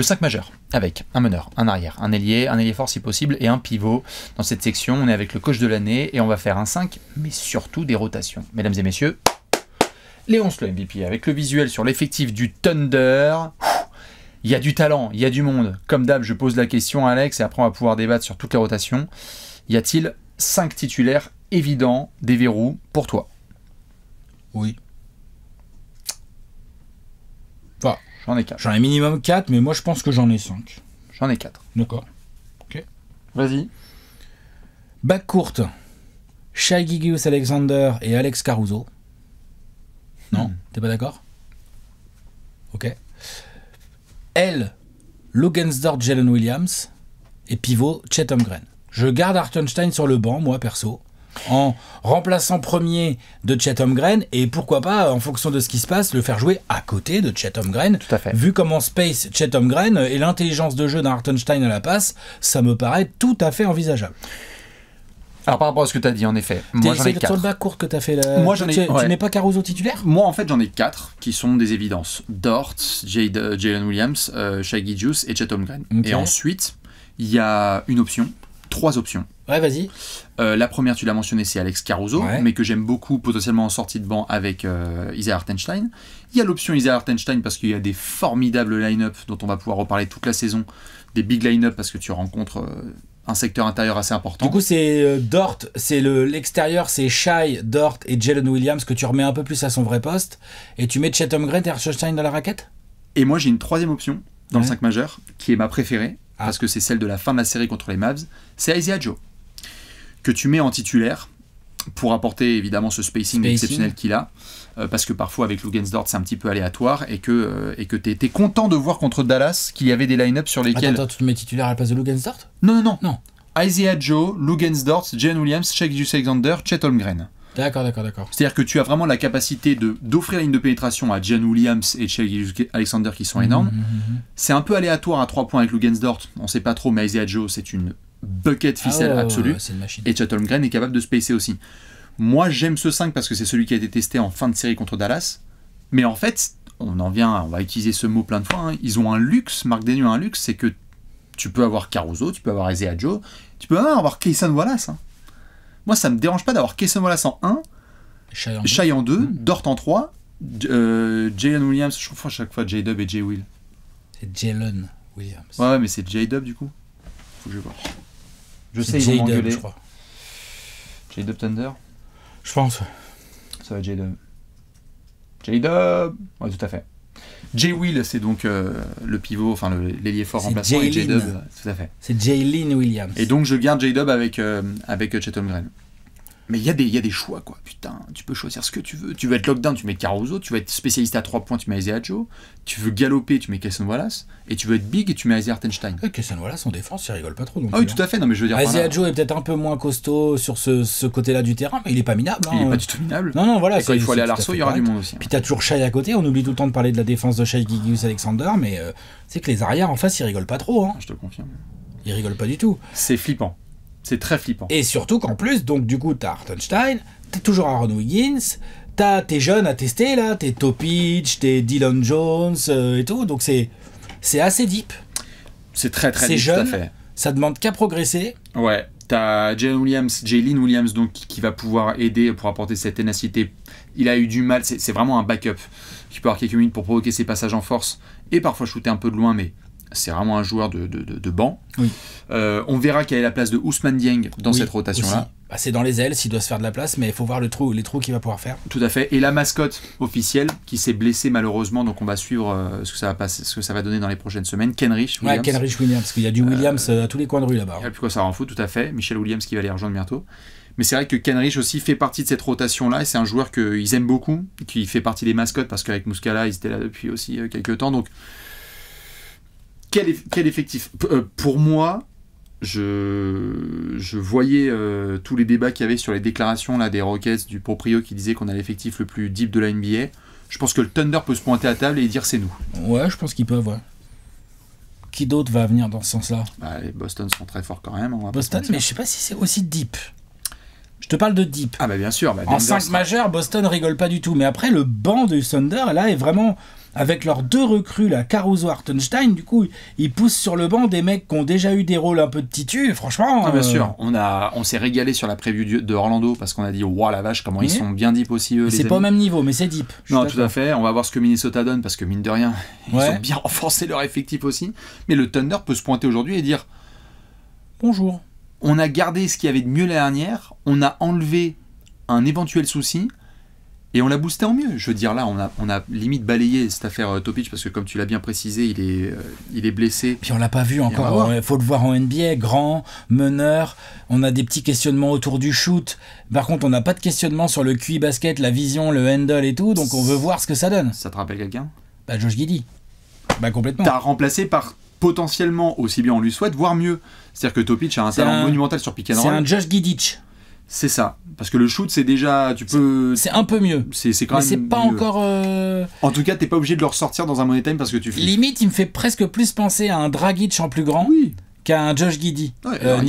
Speaker 1: Le 5 majeur, avec un meneur, un arrière, un ailier, un ailier fort si possible et un pivot. Dans cette section, on est avec le coach de l'année et on va faire un 5, mais surtout des rotations. Mesdames et messieurs, Léonce le MVP, avec le visuel sur l'effectif du Thunder. Il y a du talent, il y a du monde. Comme d'hab, je pose la question à Alex et après on va pouvoir débattre sur toutes les rotations. Y a-t-il 5 titulaires évidents, des verrous pour toi Oui.
Speaker 2: J'en ai J'en ai minimum 4, mais moi je pense que j'en ai 5. J'en ai 4. D'accord. Ok. Vas-y. Bac courte. Shai Gigius Alexander et Alex Caruso. Non hmm. T'es pas d'accord Ok. L. Logensdorf, Jalen Williams. Et pivot, Chet Je garde Artenstein sur le banc, moi perso en remplaçant premier de Chatham grain et pourquoi pas, en fonction de ce qui se passe, le faire jouer à côté de Chatham grain Tout à fait. Vu comment Space Chatham grain et l'intelligence de jeu d'un Hartenstein à la passe, ça me paraît tout à fait envisageable.
Speaker 1: Alors par rapport à ce que tu as dit, en effet, moi j'en ai quatre.
Speaker 2: que tu as fait. Moi Tu, n'es
Speaker 1: pas Caruso titulaire Moi en fait j'en ai quatre qui sont des évidences. Dort, euh, Jalen Williams, euh, Shaggy Juice et Chatham Grain. Et ensuite il y a une option trois options. Ouais, vas-y. Euh, la première, tu l'as mentionné, c'est Alex Caruso, mais que j'aime beaucoup potentiellement en sortie de banc avec euh, Isaiah Hartenstein. Il y a l'option Isaiah Hartenstein parce qu'il y a des formidables line-up dont on va pouvoir reparler toute la saison, des big line-up parce que tu rencontres euh, un secteur intérieur assez important. Du coup, c'est
Speaker 2: Dort, c'est l'extérieur, c'est Shai, Dort et Jalen Williams que tu remets un peu plus à son vrai poste et tu mets Chatham Grant et Hartenstein dans la raquette
Speaker 1: Et moi, j'ai une troisième option dans le 5 majeur qui est ma préférée ah. parce que c'est celle de la fin de la série contre les Mavs, c'est Isaiah Joe, que tu mets en titulaire pour apporter évidemment ce spacing, exceptionnel qu'il a, euh, parce que parfois avec Lugensdort c'est un petit peu aléatoire et que euh, et que content de voir contre Dallas qu'il y avait des line ups sur lesquels. Attends, attends, tu mets
Speaker 2: titulaire à la place de Lugensdort Non, non, non. non.
Speaker 1: Isaiah Joe, Lugensdort, Jane Williams, Shaq Alexander, Chet Holmgren.
Speaker 2: D'accord, d'accord, d'accord.
Speaker 1: C'est-à-dire que tu as vraiment la capacité de d'offrir la ligne de pénétration à Jan Williams et Chez Alexander qui sont mmh, énormes. Mmh, mmh, c'est un peu aléatoire à 3 points avec Lugensdort, on ne sait pas trop, mais Isaiah Joe, c'est une bucket ah ficelle absolue. et Chatham Green est capable de spacer aussi. Moi, j'aime ce 5 parce que c'est celui qui a été testé en fin de série contre Dallas. Mais en fait, on en vient, on va utiliser ce mot plein de fois. Hein. Ils ont un luxe, Marc Denu a un luxe, c'est que tu peux avoir Caruso, tu peux avoir Isaiah Joe, tu peux avoir Keyson Wallace. Hein. Moi, ça me dérange pas d'avoir Kesson en 1, Shai en 2, Dort en 3, euh, Jalen Williams, je confonds à chaque fois J-Dub et J-Will. C'est
Speaker 2: Jalen Williams.
Speaker 1: Ouais, mais c'est J-Dub du coup. Faut que je vois. Je sais, ils je crois. J-Dub Thunder Je pense. Ça va J-Dub. J-Dub Ouais, tout à fait. Jay Will, c'est donc euh, le pivot, enfin l'ailier fort remplaçant, et J-Dub, tout à fait. C'est Jaylin Williams. Et donc je garde J-Dub avec, euh, avec Chet mais il y, a des, y a des choix, quoi. Putain, tu peux choisir ce que tu veux. Tu veux être lockdown, tu mets Caruso. Tu veux être spécialiste à 3 points, tu mets Isaiah Joe. Tu veux galoper, tu mets Kesson Wallace. Et tu veux être big, tu mets Isaiah Artenstein. Kesson euh, Wallace en défense, il rigole pas trop. Donc ah oui, tout à fait. Non, mais je veux dire.
Speaker 2: Joe est peut-être un peu moins costaud sur ce, côté-là du terrain, mais il est pas minable. Il est hein. pas du tout minable. Non, non, voilà. quand il faut aller à l'arceau, il y aura du monde aussi. Hein. Puis t'as toujours Shai à côté. On oublie tout le temps de parler de la défense de Shai Gigius Alexander, mais c'est euh, que les arrières en face, ils rigolent pas trop. Hein. Je te confirme. Ils rigolent pas du tout. C'est flippant. C'est très flippant. Et surtout qu'en plus, donc du coup, t'as Hartenstein, t'as toujours Aaron Wiggins, t'as tes jeunes à tester là, t'es Topic, t'es Dylan Jones euh, et tout, donc c'est c'est assez deep.
Speaker 1: C'est très très deep, jeune,
Speaker 2: Ça demande qu'à progresser.
Speaker 1: Ouais. T'as Jalen Williams, Jalen Williams donc qui va pouvoir aider pour apporter cette ténacité. Il a eu du mal, c'est vraiment un backup qui peut avoir quelques minutes pour provoquer ses passages en force et parfois shooter un peu de loin, mais c'est vraiment un joueur de, de, banc. Oui. Euh, on verra quelle est la place de Ousmane Dieng dans cette rotation-là.
Speaker 2: Bah, c'est dans les ailes s'il doit se faire de la place, mais il faut voir le trou, les trous qu'il va pouvoir faire.
Speaker 1: Tout à fait. Et la mascotte officielle qui s'est blessée malheureusement, donc on va suivre euh, ce, que ça va passer, ce que ça va donner dans les prochaines semaines. Kenrich Williams. Kenrich Williams, parce qu'il y a du euh, Williams à tous les coins de rue là-bas. Il n'y a plus quoi ça en fout, tout à fait. Michel Williams qui va les rejoindre bientôt. Mais c'est vrai que Kenrich aussi fait partie de cette rotation-là, et c'est un joueur qu'ils aiment beaucoup, qui fait partie des mascottes, parce qu'avec Muscala, ils étaient là depuis aussi quelques temps. Donc quel, effectif euh, Pour moi, je, voyais euh, tous les débats qu'il y avait sur les déclarations là, des Rockets, du proprio qui disait qu'on a l'effectif le plus deep de la NBA. Je pense que le Thunder peut se pointer à table et dire c'est nous.
Speaker 2: Ouais, je pense qu'ils peuvent, ouais. Qui d'autre va venir dans ce sens-là
Speaker 1: bah, Les Boston sont très forts quand même. Boston, mais je sais pas si c'est aussi deep. Je te parle de deep. Ah bah bien sûr. Bah, en 5
Speaker 2: majeurs, Boston rigole pas du tout. Mais après, le banc du Thunder, là, est vraiment avec leurs deux recrues, la Caruso Hartenstein, du coup, ils poussent sur le banc des mecs qui ont déjà eu des rôles un peu de titu, franchement. Ah, bien euh, sûr,
Speaker 1: on, on s'est régalé sur la prévue de Orlando parce qu'on a dit, waouh la vache, comment ils sont bien deep aussi eux. C'est pas au même niveau, mais c'est deep. Non, tout à fait, on va voir ce que Minnesota donne parce que mine de rien, ils ont bien [LAUGHS] renforcé leur effectif aussi. Mais le Thunder peut se pointer aujourd'hui et dire, bonjour. On a gardé ce qu'il y avait de mieux l'année dernière, on a enlevé un éventuel souci, et on l'a boosté en mieux. Je veux dire, là, on a, on a limite balayé cette affaire euh, Topic parce que, comme tu l'as bien précisé, il est, euh, il est blessé. Puis
Speaker 2: on l'a pas vu encore. Il faut le voir en NBA. Grand, meneur. On a des petits questionnements autour du shoot. Par contre, on n'a pas de questionnement sur le QI basket, la vision, le handle et tout. Donc on veut voir ce que ça donne. Ça te rappelle quelqu'un Bah, Josh Giddy.
Speaker 1: Bah, complètement. T'as remplacé par potentiellement aussi bien on lui souhaite, voire mieux. C'est-à-dire que Topic a un talent monumental sur pick and C'est un Josh Gidich C'est ça. Parce que le shoot, c'est déjà. Tu peux. C'est un peu mieux. C'est quand même. c'est pas encore.
Speaker 2: Euh,
Speaker 1: en tout cas, t'es pas obligé de le ressortir dans un money time parce que tu.
Speaker 2: Limite, il me fait presque plus penser à un Dragic en plus grand. Oui qu'à un Josh Giddy, ouais, euh, Un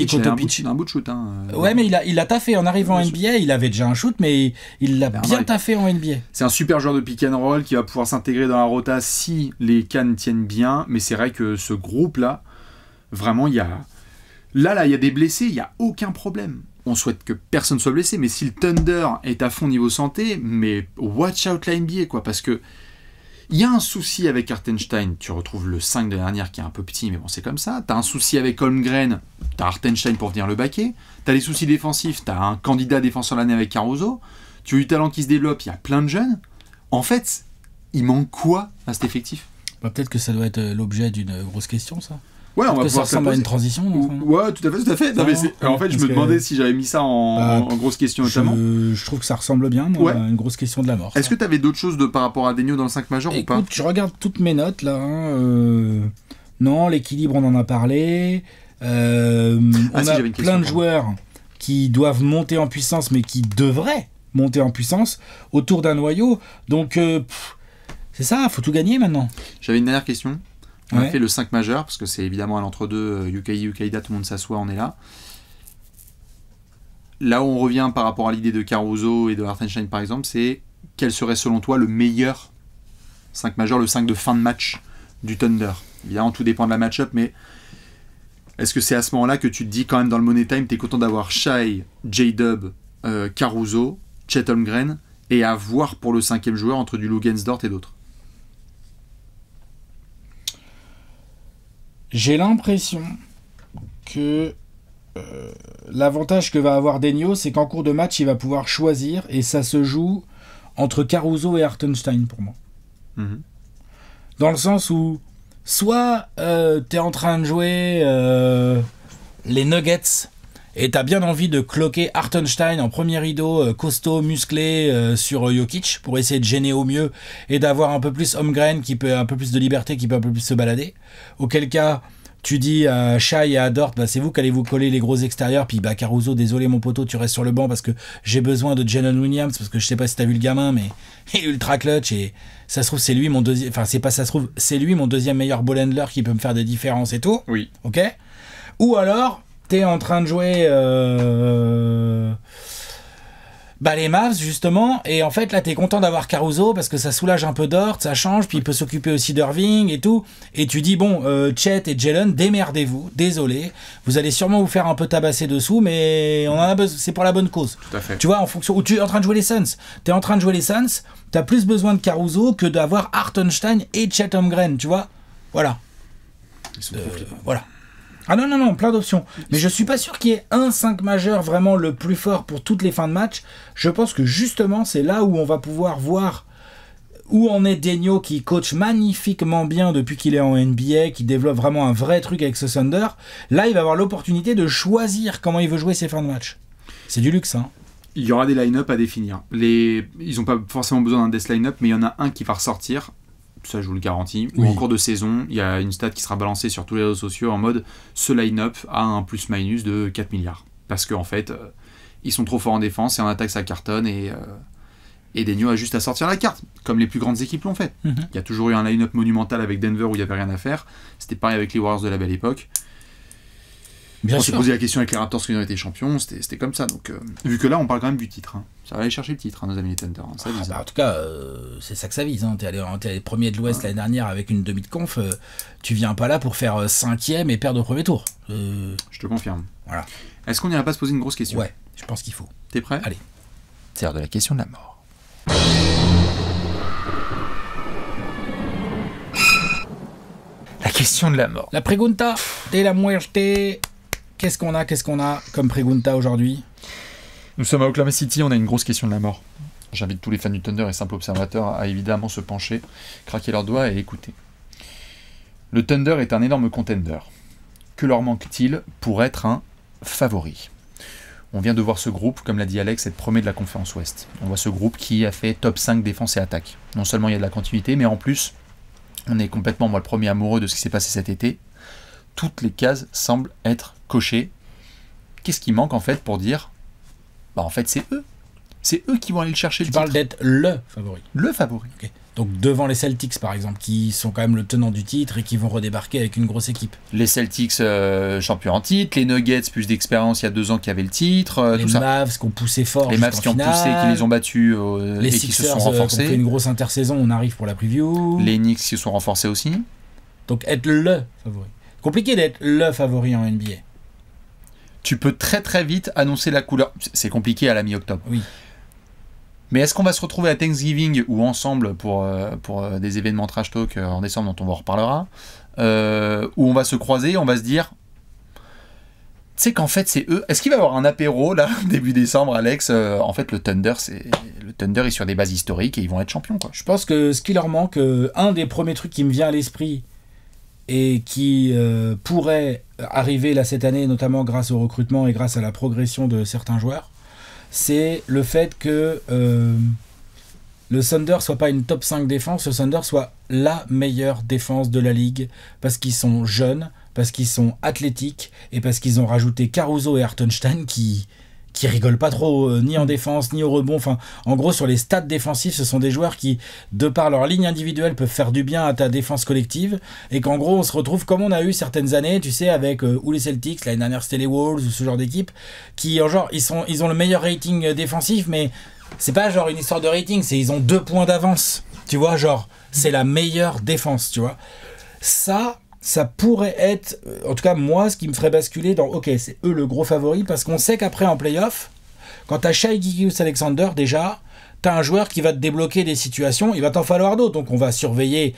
Speaker 1: bout de shoot. Hein.
Speaker 2: ouais, mais il a, il taffé en arrivant en NBA. Il avait déjà un shoot, mais
Speaker 1: il l'a bien
Speaker 2: taffé en NBA.
Speaker 1: C'est un super joueur de pick and roll qui va pouvoir s'intégrer dans la rota si les cannes tiennent bien. Mais c'est vrai que ce groupe-là, vraiment, il y a. Là, là, il y a des blessés, il n'y a aucun problème on souhaite que personne soit blessé, mais si le Thunder est à fond niveau santé, mais watch out la NBA, quoi, parce que il y a un souci avec Artenstein, tu retrouves le 5 de la dernière qui est un peu petit, mais bon, c'est comme ça. T'as un souci avec Holmgren, t'as Artenstein pour venir le baquer. T'as des soucis défensifs, t'as un candidat défenseur l'année avec Caruso. Tu as du talent qui se développe, il y a plein de jeunes. En fait, il manque quoi à cet effectif bah, Peut-être que ça doit être euh, l'objet d'une euh, grosse question, ça.
Speaker 2: Ouais, on va ça ressemble à une transition. ouais,
Speaker 1: tout à fait, tout à fait. en fait, je me demandais si j'avais mis ça en, bah, grosse question notamment. Je... trouve que ça ressemble bien à une grosse question de la mort. Est-ce que tu avais d'autres choses de, par rapport à Degno dans le 5 majeur ou pas Je regarde toutes mes
Speaker 2: notes là. Hein, euh, non, l'équilibre, on en a parlé. Euh, ah, on a plein de joueurs qui doivent monter en puissance, mais qui devraient monter en puissance autour d'un noyau. Donc, euh, c'est ça, faut tout gagner maintenant.
Speaker 1: J'avais une dernière question. On a fait le 5 majeur, parce que c'est évidemment à l'entre-deux, UKI, euh, UKIDA, tout le monde s'assoit, on est là. Là où on revient par rapport à l'idée de Caruso et de Hartenstein par exemple, c'est quel serait selon toi le meilleur 5 majeur, le 5 de fin de match du Thunder Évidemment, tout dépend de la match-up, mais est-ce que c'est à ce moment-là que tu te dis quand même dans le Money Time, t'es content d'avoir Shai, J-Dub, euh, Caruso, Chet Holmgren et à voir pour le cinquième joueur entre du Lugensdort et d'autres
Speaker 2: J'ai l'impression que euh, l'avantage que va avoir Denio, c'est qu'en cours de match, il va pouvoir choisir et ça se joue entre Caruso et Hartenstein pour moi. Mhm. Dans le sens où soit euh, tu es en train de jouer euh, les Nuggets et t'as bien envie de cloquer Hartenstein en premier rideau, euh, costaud, musclé, euh, sur euh, Jokic, pour essayer de gêner au mieux, et d'avoir un peu plus homegrain qui peut un peu plus de liberté, qui peut un peu plus se balader. Auquel cas, tu dis à Shai et à Dort, bah, c'est vous qui allez vous coller les gros extérieurs, puis bah Caruso, désolé mon poteau, tu restes sur le banc parce que j'ai besoin de Jalen Williams, parce que je sais pas si t'as vu le gamin, mais [LAUGHS] il est ultra clutch et ça se trouve c'est lui mon deuxième, enfin c'est pas ça se trouve, c'est lui mon deuxième meilleur ball handler qui peut me faire des différences et tout. Oui. Ok Ou alors, en train de jouer euh, bah, les Mavs justement, et en fait là t'es content d'avoir Caruso parce que ça soulage un peu Dort, ça change, puis il peut s'occuper aussi d'Irving et tout, et tu dis bon, euh, Chet et Jalen, démerdez-vous, désolé, vous allez sûrement vous faire un peu tabasser dessous, mais on en a besoin, c'est pour la bonne cause. Tu vois, en fonction, ou tu es en train de jouer les Suns, t'es en train de jouer les Suns, t'as plus besoin de Caruso que d'avoir Hartenstein et Chet Holmgren, tu vois, voilà. Euh, voilà. Ah non, non, non, plein d'options. Mais je ne suis pas sûr qu'il y ait un 5 majeur vraiment le plus fort pour toutes les fins de match. Je pense que justement, c'est là où on va pouvoir voir où en est Degno qui coach magnifiquement bien depuis qu'il est en NBA, qui développe vraiment un vrai truc avec ce Thunder. Là, il va avoir l'opportunité de choisir comment il veut jouer ses fins de match. C'est du luxe, hein
Speaker 1: il y aura des line-up à définir. Les... Ils n'ont pas forcément besoin d'un des line-up, mais il y en a un qui va ressortir ça je vous le garantis, ou en cours de saison, il y a une stat qui sera balancée sur tous les réseaux sociaux en mode ce line-up a un plus-minus de 4 milliards. Parce qu'en en fait, euh, ils sont trop forts en défense et en attaque ça cartonne et, euh, a juste à sortir la carte, comme les plus grandes équipes l'ont fait. Mhm. Il y a toujours eu un line-up monumental avec Denver où il n'y avait rien à faire. C'était pareil avec les Warriors de la belle époque on s'est posé la question avec les Raptors qui ont été champions, c'était comme ça. Donc, euh, vu que là, on parle quand même du titre. Hein. Ça va aller chercher le titre, hein, nos amis les Thunder. Hein, ah, bah, en tout cas, euh, c'est ça que ça vise. T'es allé, premier de l'Ouest l'année dernière avec une
Speaker 2: demi de conf. Euh, tu viens pas là pour faire cinquième et perdre au premier tour. Je te confirme.
Speaker 1: Voilà. Est-ce qu'on n'ira pas se poser une grosse question Ouais, je pense qu'il faut. T'es prêt Allez. C'est l'heure de la question de la mort.
Speaker 2: La question de la mort. La pregunta de la muerte. Qu'est-ce qu'on a, qu'est-ce qu'on a comme Pregunta aujourd'hui Nous sommes à Oklahoma City, on
Speaker 1: a une grosse question de la mort. J'invite tous les fans du Thunder et simples observateurs à évidemment se pencher, craquer leurs doigts et écouter. Le Thunder est un énorme contender. Que leur manque-t-il pour être un favori on vient de voir ce groupe, comme l'a dit Alex, être premier de la conférence Ouest. On voit ce groupe qui a fait top 5 défense et attaque. Non seulement il y a de la continuité, mais en plus, on est complètement, moi, le premier amoureux de ce qui s'est passé cet été, toutes les cases semblent être cochées. Qu'est-ce qui manque en fait pour dire Bah en fait c'est eux. C'est eux qui vont aller le
Speaker 2: chercher. Tu parles d'être le favori. Le favori. Donc devant les Celtics par exemple, qui sont quand même le tenant du titre et qui vont redébarquer avec une grosse équipe.
Speaker 1: Les Celtics champion euh, champions en titre, les Nuggets plus d'expérience il y a deux ans qui avaient le titre, euh, les Mavs qui ont poussé fort. Les Mavs qui ont poussé, et qui les ont battus euh, les et qui se sont renforcés. Qui ont fait une
Speaker 2: grosse intersaison, on arrive pour la preview. Les
Speaker 1: Knicks qui se sont renforcés aussi. Donc être le favori compliqué d'être le favori en NBA. Tu peux très très vite annoncer la couleur. C'est compliqué à la mi-octobre. Oui. Mais est-ce qu'on va se retrouver à Thanksgiving ou ensemble pour, euh, pour euh, des événements trash talk euh, en décembre dont on vous reparlera Où on va se croiser, on va se dire c'est qu'en fait c'est eux. Est-ce qu'il va y avoir un apéro là [LAUGHS] début décembre, Alex En fait, le Thunder, c'est le Thunder est sur des bases historiques et ils vont être champions quoi. Je
Speaker 2: pense que ce qui leur manque, un des premiers trucs qui me vient à l'esprit et qui euh, pourrait arriver là cette année, notamment grâce au recrutement et grâce à la progression de certains joueurs, c'est le fait que euh, le Thunder soit pas une top 5 défense, le Thunder soit la meilleure défense de la ligue parce qu'ils sont jeunes, parce qu'ils sont athlétiques et parce qu'ils ont rajouté Caruso et Hartenstein qui, qui rigolent pas trop, euh, ni en défense, ni au rebond. Enfin, en gros, sur les stats défensifs, ce sont des joueurs qui, de par leur ligne individuelle, peuvent faire du bien à ta défense collective. Et qu'en gros, on se retrouve comme on a eu certaines années, tu sais, avec euh, ou les Celtics, l'année dernière c'était Wolves, ou ce genre d'équipe, qui, en genre, ils, sont, ils ont le meilleur rating euh, défensif, mais c'est pas genre une histoire de rating, c'est ils ont deux points d'avance. Tu vois, genre, c'est la meilleure défense, tu vois. Ça, ça pourrait être, en tout cas moi, ce qui me ferait basculer dans OK, c'est eux le gros favori, parce qu'on sait qu'après en playoff, quand t'as Shai Gigius Alexander déjà, t'as un joueur qui va te débloquer des situations, il va t'en falloir d'autres. Donc on va surveiller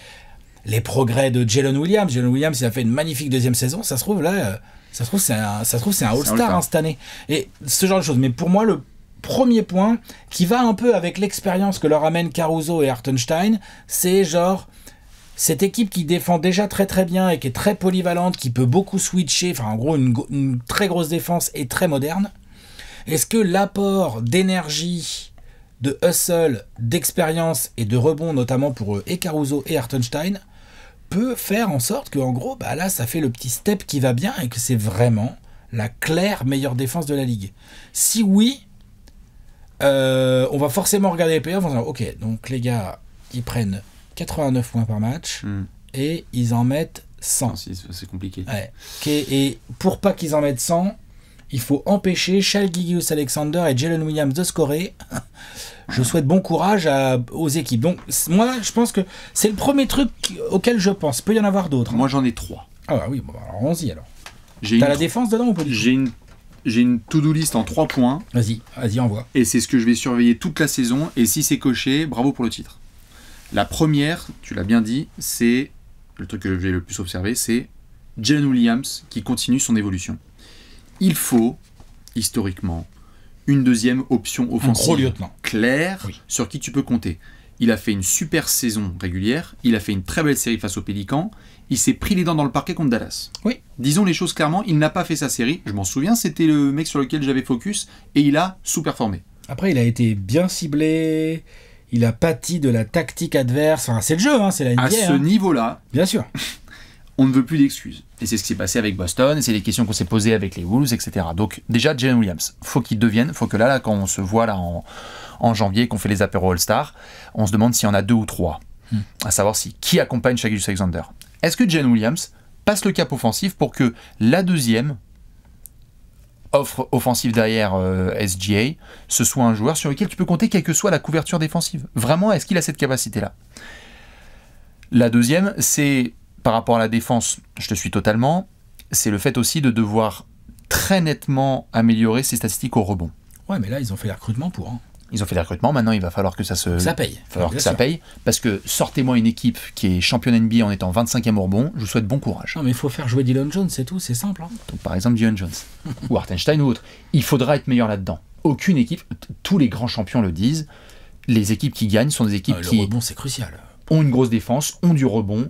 Speaker 2: les progrès de Jalen Williams. Jalen Williams, il a fait une magnifique deuxième saison, ça se trouve là, euh, ça se trouve c'est un, All-Star hein, cette année. Et ce genre de choses. Mais pour moi, le premier point qui va un peu avec l'expérience que leur amènent Caruso et Hartenstein, c'est genre cette équipe qui défend déjà très très bien et qui est très polyvalente, qui peut beaucoup switcher, enfin en gros une, très grosse défense et très moderne, est-ce que l'apport d'énergie, de hustle, d'expérience et de rebond, notamment pour eux, et Caruso et Hartenstein, peut faire en sorte que en gros, bah là, ça fait le petit step qui va bien et que c'est vraiment la claire meilleure défense de la ligue. Si oui, euh, on va forcément regarder les playoffs en disant ok, donc les gars, ils prennent 89 points par match hmm. et ils en mettent 100. Ah, c'est compliqué. Et, pour pas qu'ils en mettent 100, il faut empêcher Gigius Alexander et Jalen Williams de scorer. Je ah. souhaite bon courage aux équipes. Donc, moi, je pense que c'est le premier truc auquel je pense.
Speaker 1: Il peut y en avoir d'autres. Hein. Moi, j'en ai trois.
Speaker 2: Ah, bah oui, bah, alors on
Speaker 1: y alors. T'as la défense dedans ou pas J'ai une j'ai une to-do list en 3 points. Vas-y, vas-y, envoie. Et c'est ce que je vais surveiller toute la saison. Et si c'est coché, bravo pour le titre. La première, tu l'as bien dit, c'est le truc que j'ai le plus observé, c'est Jalen Williams qui continue son évolution. Il faut, historiquement, une deuxième option offensive claire sur qui tu peux compter. Il a fait une super saison régulière, il a fait une très belle série face aux Pélicans, il s'est pris les dents dans le parquet contre Dallas. Oui. Disons les choses clairement, il n'a pas fait sa série, je m'en souviens, c'était le mec sur lequel j'avais focus, et il a sous-performé.
Speaker 2: Après, il a été bien ciblé, il a pâti de la tactique adverse. c'est le jeu, hein, c'est la NBA. À ce hein.
Speaker 1: niveau-là. Bien sûr. [LAUGHS] On ne veut plus d'excuses. Et c'est ce qui s'est passé avec Boston, c'est les questions qu'on s'est posées avec les Wolves, etc. Donc, déjà, Jalen Williams, faut qu'il devienne, faut que là, là, quand on se voit là en, janvier, qu'on fait les apéros All-Star, on se demande s'il y en a deux ou trois. Hmm. À savoir si qui accompagne Shaggy Alexander. Est-ce que Jalen Williams passe le cap offensif pour que la deuxième offre offensive derrière euh, SGA, ce soit un joueur sur lequel tu peux compter quelle que soit la couverture défensive. Vraiment, est-ce qu'il a cette capacité-là La deuxième, c'est par rapport à la défense, je te suis totalement, c'est le fait aussi de devoir très nettement améliorer ses statistiques au rebond.
Speaker 2: Ouais, mais là, ils ont fait les recrutements pour. Hein
Speaker 1: ils ont fait des recrutements, maintenant il va falloir que ça se... Ça paye. Il va falloir que ça paye, parce que sortez-moi une équipe qui est championne NBA en étant 25e au rebond, je vous souhaite bon courage. Non mais il faut faire jouer Dylan Jones, c'est tout, c'est simple. Hein. Donc par exemple Dylan Jones, [LAUGHS] ou Artenstein ou autre, il faudra être meilleur là-dedans. Aucune équipe, tous les grands champions le disent, les équipes qui gagnent sont des équipes ah, qui... Le rebond c'est crucial. Ont une grosse défense, ont du rebond,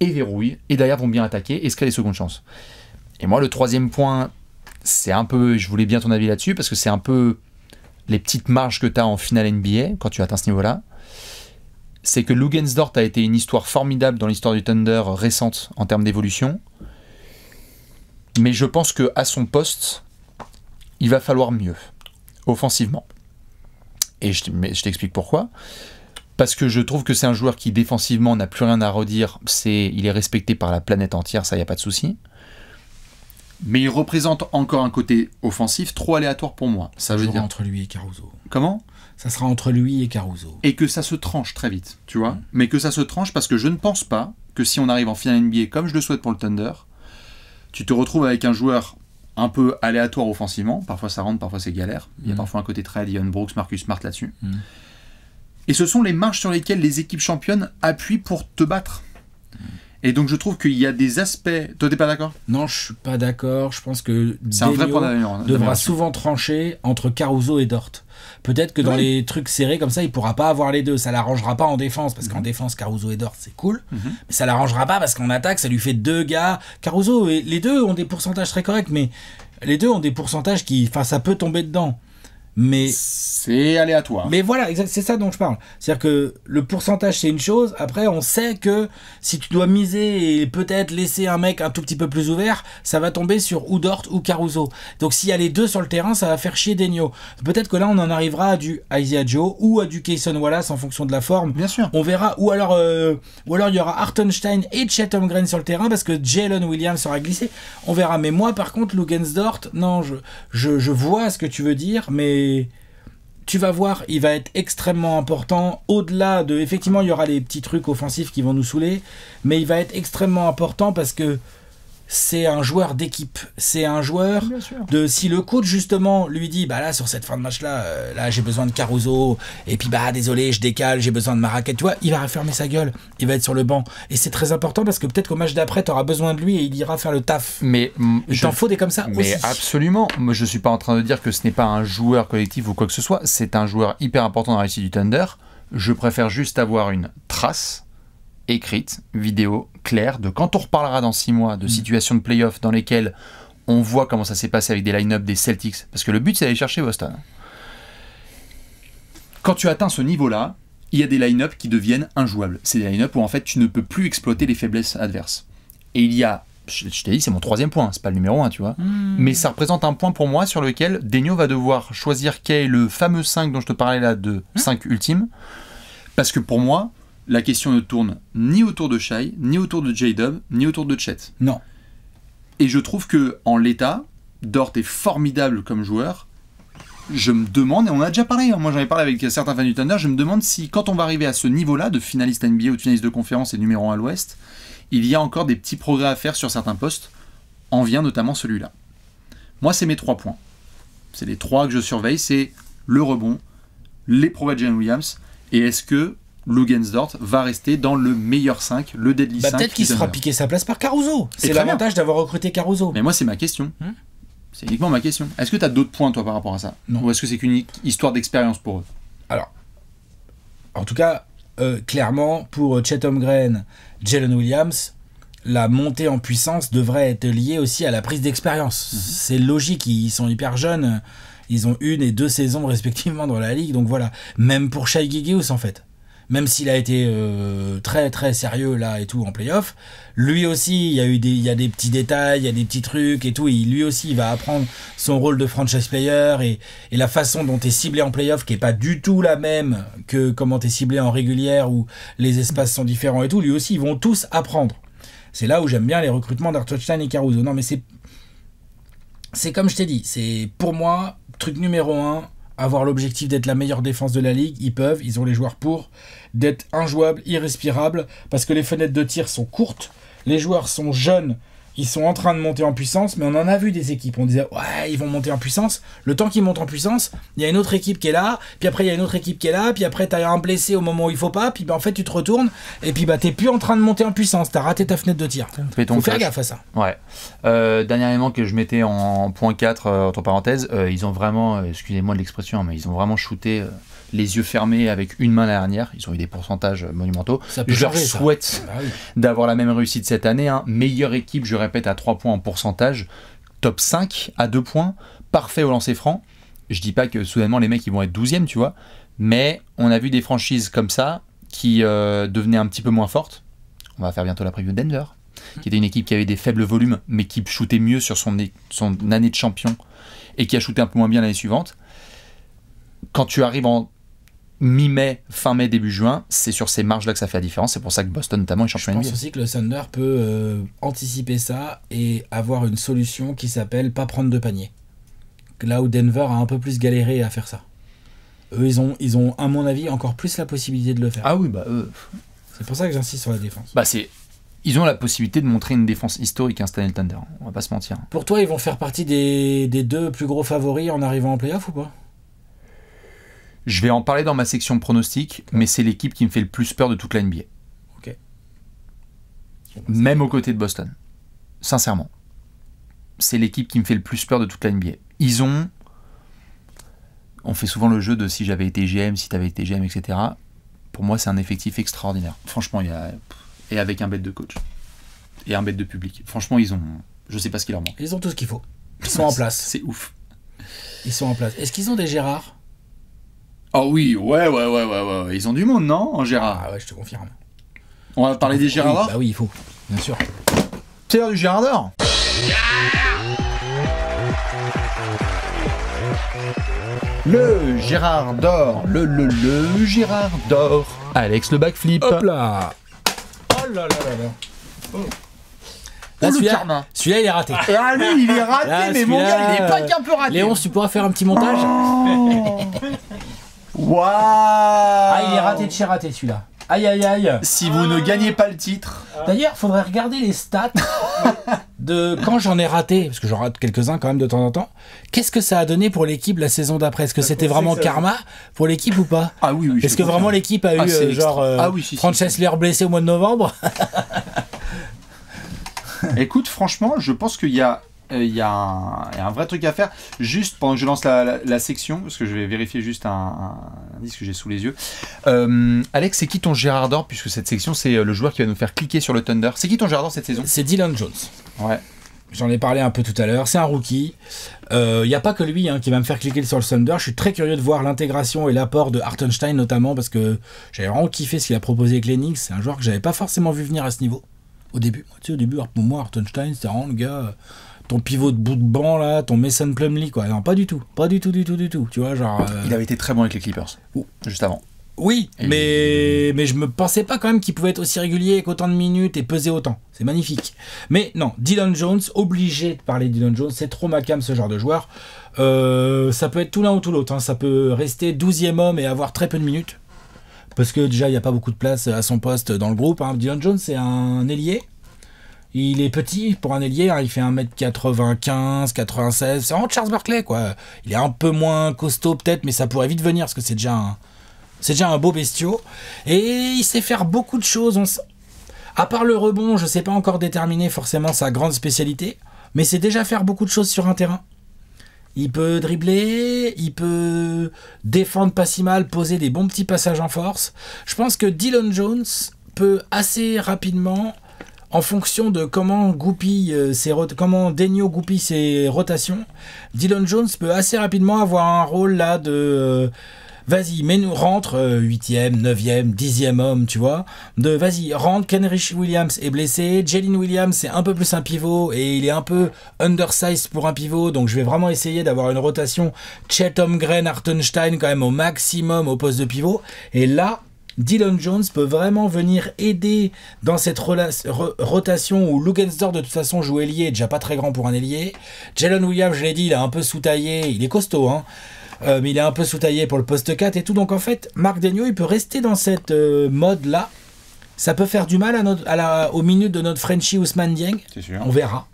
Speaker 1: et verrouillent, et derrière vont bien attaquer, et ce qu'elle les secondes chances. Et moi le troisième point, c'est un peu... Je voulais bien ton avis là-dessus, parce que c'est un peu les petites marges que tu as en finale NBA quand tu atteins ce niveau-là, c'est que Lugensdorf a été une histoire formidable dans l'histoire du Thunder récente en termes d'évolution. Mais je pense que à son poste, il va falloir mieux offensivement. Et je, t'explique pourquoi. Parce que je trouve que c'est un joueur qui défensivement n'a plus rien à redire. C'est, il est respecté par la planète entière, ça y a pas de souci mais il représente encore un côté offensif trop aléatoire pour moi. Ça veut dire entre lui et Caruso.
Speaker 2: Comment Ça sera entre lui et Caruso.
Speaker 1: Et que ça se tranche très vite, tu vois. Mm. Mais que ça se tranche parce que je ne pense pas que si on arrive en finale NBA comme je le souhaite pour le Thunder, tu te retrouves avec un joueur un peu aléatoire offensivement. Parfois ça rentre, parfois c'est galère. Il y a mm. parfois un côté très Dion Brooks, Marcus Smart là-dessus. Mm. Et ce sont les marches sur lesquelles les équipes championnes appuient pour te battre. Et donc je trouve qu'il y a des aspects. Toi, t'es pas d'accord Non, je suis
Speaker 2: pas d'accord. Je pense que Delio hein, devra souvent trancher entre Caruso et Dort. Peut-être que dans les trucs serrés comme ça, il pourra pas avoir les deux. Ça l'arrangera pas en défense parce qu'en mhm. défense, Caruso et Dort c'est cool, mhm. mais ça l'arrangera pas parce qu'en attaque, ça lui fait deux gars. Caruso et les deux ont des pourcentages très corrects, mais les deux ont des pourcentages qui, enfin, ça peut tomber dedans mais c'est aléatoire. Mais voilà, c'est ça dont je parle. C'est-à-dire que le pourcentage c'est une chose. Après, on sait que si tu dois miser et peut-être laisser un mec un tout petit peu plus ouvert, ça va tomber sur ou Dort ou Caruso. Donc s'il y a les deux sur le terrain, ça va faire chier Degno. Peut-être que là, on en arrivera à du Isaiah Joe ou à du Kayson Wallace en fonction de la forme. Bien sûr. On verra. Ou alors, euh, ou alors il y aura Hartenstein et Chatham Green sur le terrain parce que Jalen Williams sera glissé. On verra. Mais moi, par contre, Dort, non, je, je, je vois ce que tu veux dire, mais tu vas voir, il va être extrêmement important. Au-delà de, effectivement, il y aura les petits trucs offensifs qui vont nous saouler, mais il va être extrêmement important parce que c'est un joueur d'équipe. C'est un joueur de. Si le coach, justement, lui dit Bah là, sur cette fin de match-là, euh, là, j'ai besoin de Caruso, et puis bah désolé, je décale, j'ai besoin de Marrakech, tu vois, il va refermer sa gueule, il va être sur le banc. Et c'est très important parce que peut-être qu'au match d'après, tu auras besoin de lui et il ira faire le taf.
Speaker 1: Mais mm, il t'en faut
Speaker 2: des comme ça mais
Speaker 1: absolument. Moi, je suis pas en train de dire que ce n'est pas un joueur collectif ou quoi que ce soit. C'est un joueur hyper important dans la réussite du Thunder. Je préfère juste avoir une trace écrite, vidéo, clair de quand on reparlera dans six mois de mm. situations de playoff dans lesquelles on voit comment ça s'est passé avec des line-up des Celtics, parce que le but c'est d'aller chercher Boston. Quand tu atteins ce niveau-là, il y a des line-up qui deviennent injouables. C'est des line-up où en fait tu ne peux plus exploiter les faiblesses adverses. Et il y a, je, t'ai dit, c'est mon troisième point, c'est pas le numéro un, tu vois. Mm. Mais ça représente un point pour moi sur lequel Degno va devoir choisir quel le fameux 5 dont je te parlais là de 5 hein ultime. Parce que pour moi, la question ne tourne ni autour de Shai, ni autour de J-Dub, ni autour de Chet. Non. Et je trouve que en l'état, Dort est formidable comme joueur. Je me demande, et on a déjà parlé, hein, moi j'en ai parlé avec certains fans du Thunder, je me demande si quand on va arriver à ce niveau-là de finaliste NBA ou de finaliste de conférence et numéro 1 à l'Ouest, il y a encore des petits progrès à faire sur certains postes. En vient notamment celui-là. Moi, c'est mes trois points. C'est les trois que je surveille, c'est le rebond, les progrès de Williams, et est-ce que Lugensdorf va rester dans le meilleur 5, le deadly 5. Bah, peut-être qu'il sera
Speaker 2: piqué sa place par Caruso. C'est l'avantage
Speaker 1: d'avoir recruté Caruso. Mais moi, c'est ma question. Hmm c'est uniquement ma question. Est-ce que tu as d'autres points, toi, par rapport à ça Ou est-ce que c'est qu'une histoire d'expérience pour eux Alors,
Speaker 2: en tout cas, euh, clairement, pour euh, Chatham Green, Jalen Williams, la montée en puissance devrait être liée aussi à la prise d'expérience. Mhm. C'est logique, ils sont hyper jeunes. Ils ont une et deux saisons [LAUGHS] respectivement dans la ligue, donc voilà. Même pour Shai Gigius, en fait même s'il a été euh, très très sérieux là et tout en playoff, lui aussi, il y a eu des, il y a des petits détails, il y a des petits trucs et tout. Et lui aussi, il va apprendre son rôle de franchise player et, et la façon dont es ciblé en playoff, qui est pas du tout la même que comment es ciblé en régulière où les espaces sont différents et tout. Lui aussi, ils vont tous apprendre. C'est là où j'aime bien les recrutements d'Arthur et Caruso. Non, mais c'est, c'est comme je t'ai dit, c'est pour moi, truc numéro un, avoir l'objectif d'être la meilleure défense de la ligue, ils peuvent, ils ont les joueurs pour, d'être injouables, irrespirables, parce que les fenêtres de tir sont courtes, les joueurs sont jeunes, ils sont en train de monter en puissance, mais on en a vu des équipes. On disait, ouais, ils vont monter en puissance. Le temps qu'ils montent en puissance, il y a une autre équipe qui est là, puis après, il y a une autre équipe qui est là, puis après, tu as un blessé au moment où il faut pas, puis bah, en fait, tu te retournes, et puis bah, t'es plus en train de monter en puissance. tu as raté ta fenêtre de tir. Faut faire gaffe à ça.
Speaker 1: Ouais. Euh, dernier élément que je mettais en point 4, euh, entre parenthèses, euh, ils ont vraiment, excusez-moi de l'expression, mais ils ont vraiment shooté les yeux fermés avec une main dernière. Ils ont eu des pourcentages monumentaux. je leur souhaite bah d'avoir la même réussite cette année. Hein. Meilleure équipe, je répète, à 3 points en pourcentage. Top 5 à 2 points. Parfait au lancer franc. Je dis pas que soudainement les mecs vont être 12e, tu vois. Mais on a vu des franchises comme ça qui euh, devenaient un petit peu moins fortes. On va faire bientôt la preview de Denver, qui était une équipe qui avait des faibles volumes, mais qui shootait mieux sur son, son année de champion et qui a shooté un peu moins bien l'année suivante. Quand tu arrives en mi-mai, fin mai, début juin, c'est sur ces marges-là que ça fait la différence. C'est pour ça que Boston, notamment, est champion Je pense
Speaker 2: aussi que le Thunder peut euh, anticiper ça et avoir une solution qui s'appelle pas prendre de panier. Là où Denver a un peu plus galéré à faire ça. Eux, ils ont, ils ont à mon avis, encore plus la possibilité de le faire. Ah oui, bah eux. C'est pour ça que j'insiste sur la défense.
Speaker 1: Bah c'est. Ils ont la possibilité de montrer une défense historique, un hein, Stanley Thunder. On va pas se mentir.
Speaker 2: Pour toi, ils vont faire partie des, des deux plus gros favoris en arrivant en playoff ou pas
Speaker 1: je vais en parler dans ma section pronostic, mais c'est l'équipe qui me fait le plus peur de toute la NBA. Ok. Même aux côtés de Boston. Sincèrement. C'est l'équipe qui me fait le plus peur de toute la NBA. Ils ont. On fait souvent le jeu de si j'avais été GM, si t'avais été GM, etc. Pour moi, c'est un effectif extraordinaire. Franchement, il y a. Et avec un bête de coach. Et un bête de public. Franchement, ils ont. Je sais pas ce qu'il leur manque.
Speaker 2: Ils ont tout ce qu'il faut.
Speaker 1: Ils sont [LAUGHS] en place. C'est ouf.
Speaker 2: Ils sont en place. Est-ce qu'ils ont des Gérard
Speaker 1: Oh oui, ouais, ouais, ouais, ouais, ouais. Ils ont du monde, non, en Gérard Ah ouais, je te confirme. On va parler ah des Gérards bah oui, il faut, bien sûr. C'est l'heure du d'or Le Gérard d'or, le le le Gérard d'or. Alex le backflip. Hop là
Speaker 2: Oh là là là là Oh. Là, oh, celui-là,
Speaker 1: celui il est raté. Ah
Speaker 2: lui il est raté mais mon gars il est pas qu'un peu raté Léon, tu pourras faire un petit montage oh. [LAUGHS] Waouh Ah, il est raté de chez raté celui-là. Aïe aïe aïe Si vous ne gagnez pas le titre. D'ailleurs, faudrait regarder les stats de quand j'en ai raté, parce que j'en rate quelques-uns quand même de temps en temps. Qu'est-ce que ça a donné pour l'équipe la saison d'après Est-ce que bah, c'était vraiment karma pour l'équipe ou pas Ah oui, oui. Est-ce que vraiment l'équipe a ah, eu euh, genre euh, ah, oui, blessé au mois de novembre
Speaker 1: [LAUGHS] [LAUGHS] Écoute, franchement, je pense qu'il y a il euh, y, a un vrai truc à faire. Juste pendant que je lance la, section, parce que je vais vérifier juste un, disque que j'ai sous les yeux. Euh, Alex, c'est qui ton Gérard d'Or Puisque cette section, c'est euh, le joueur qui va nous faire cliquer sur le Thunder. C'est qui ton Gérard cette saison C'est Dylan Jones. Ouais. J'en ai parlé un peu tout à l'heure. C'est un rookie. Il
Speaker 2: n'y a pas que lui hein, qui va me faire cliquer sur le Thunder. Je suis très curieux de voir l'intégration et l'apport de Hartenstein notamment parce que j'avais vraiment kiffé ce qu'il a proposé avec Lennox. C'est un joueur que j'avais pas forcément vu venir à ce niveau. Au début, tu sais, au début, pour moi, Hartenstein, c'était vraiment le gars ton pivot de bout de banc là, ton Mason Plumley quoi. Non, pas du tout, pas du tout, du tout, du tout. Tu vois, genre. Euh, il
Speaker 1: avait été très bon avec les Clippers, Ou juste avant.
Speaker 2: Oui, mais, mais je me pensais pas quand même qu'il pouvait être aussi régulier avec autant de minutes et peser autant. C'est magnifique. Mais non, Dylan Jones, obligé de parler de Dylan Jones, c'est trop macam ce genre de joueur. Euh, ça peut être tout l'un ou tout l'autre. Hein. Ça peut rester 12e homme et avoir très peu de minutes. Parce que déjà, il n'y a pas beaucoup de place à son poste dans le groupe. Hein. Dylan Jones, c'est un ailier. Il est petit pour un ailier, hein, il fait 1m95, 96, c'est vraiment Charles Berkeley. quoi. Il est un peu moins costaud peut-être, mais ça pourrait vite venir parce que c'est déjà un, c'est déjà un beau bestiau. Et il sait faire beaucoup de choses. On À part le rebond, je ne sais pas encore déterminer forcément sa grande spécialité, mais c'est déjà faire beaucoup de choses sur un terrain. Il peut dribbler, il peut défendre pas si mal, poser des bons petits passages en force. Je pense que Dylan Jones peut assez rapidement en fonction de comment goupille euh, ses comment Denio goupille ses rotations, Dylan Jones peut assez rapidement avoir un rôle là de euh, vas-y, mais nous rentre euh, huitième, neuvième, dixième homme, tu vois. De vas-y, rentre. Kenrich Williams est blessé, Jalen Williams c'est un peu plus un pivot et il est un peu undersized pour un pivot, donc je vais vraiment essayer d'avoir une rotation Chet Gren, Hartenstein quand même au maximum au poste de pivot. Et là, Dylan Jones peut vraiment venir aider dans cette rotation où Lugensdor, de toute façon joue ailier, déjà pas très grand pour un ailier. Jalen Williams, je l'ai dit, il est un peu sous-taillé, il est costaud, hein. euh, mais il est un peu sous-taillé pour le poste 4 et tout. Donc en fait, Marc Denio, il peut rester dans cette euh, mode-là. Ça peut faire du mal à notre, aux minutes de notre Frenchie Ousmane Dieng. On verra.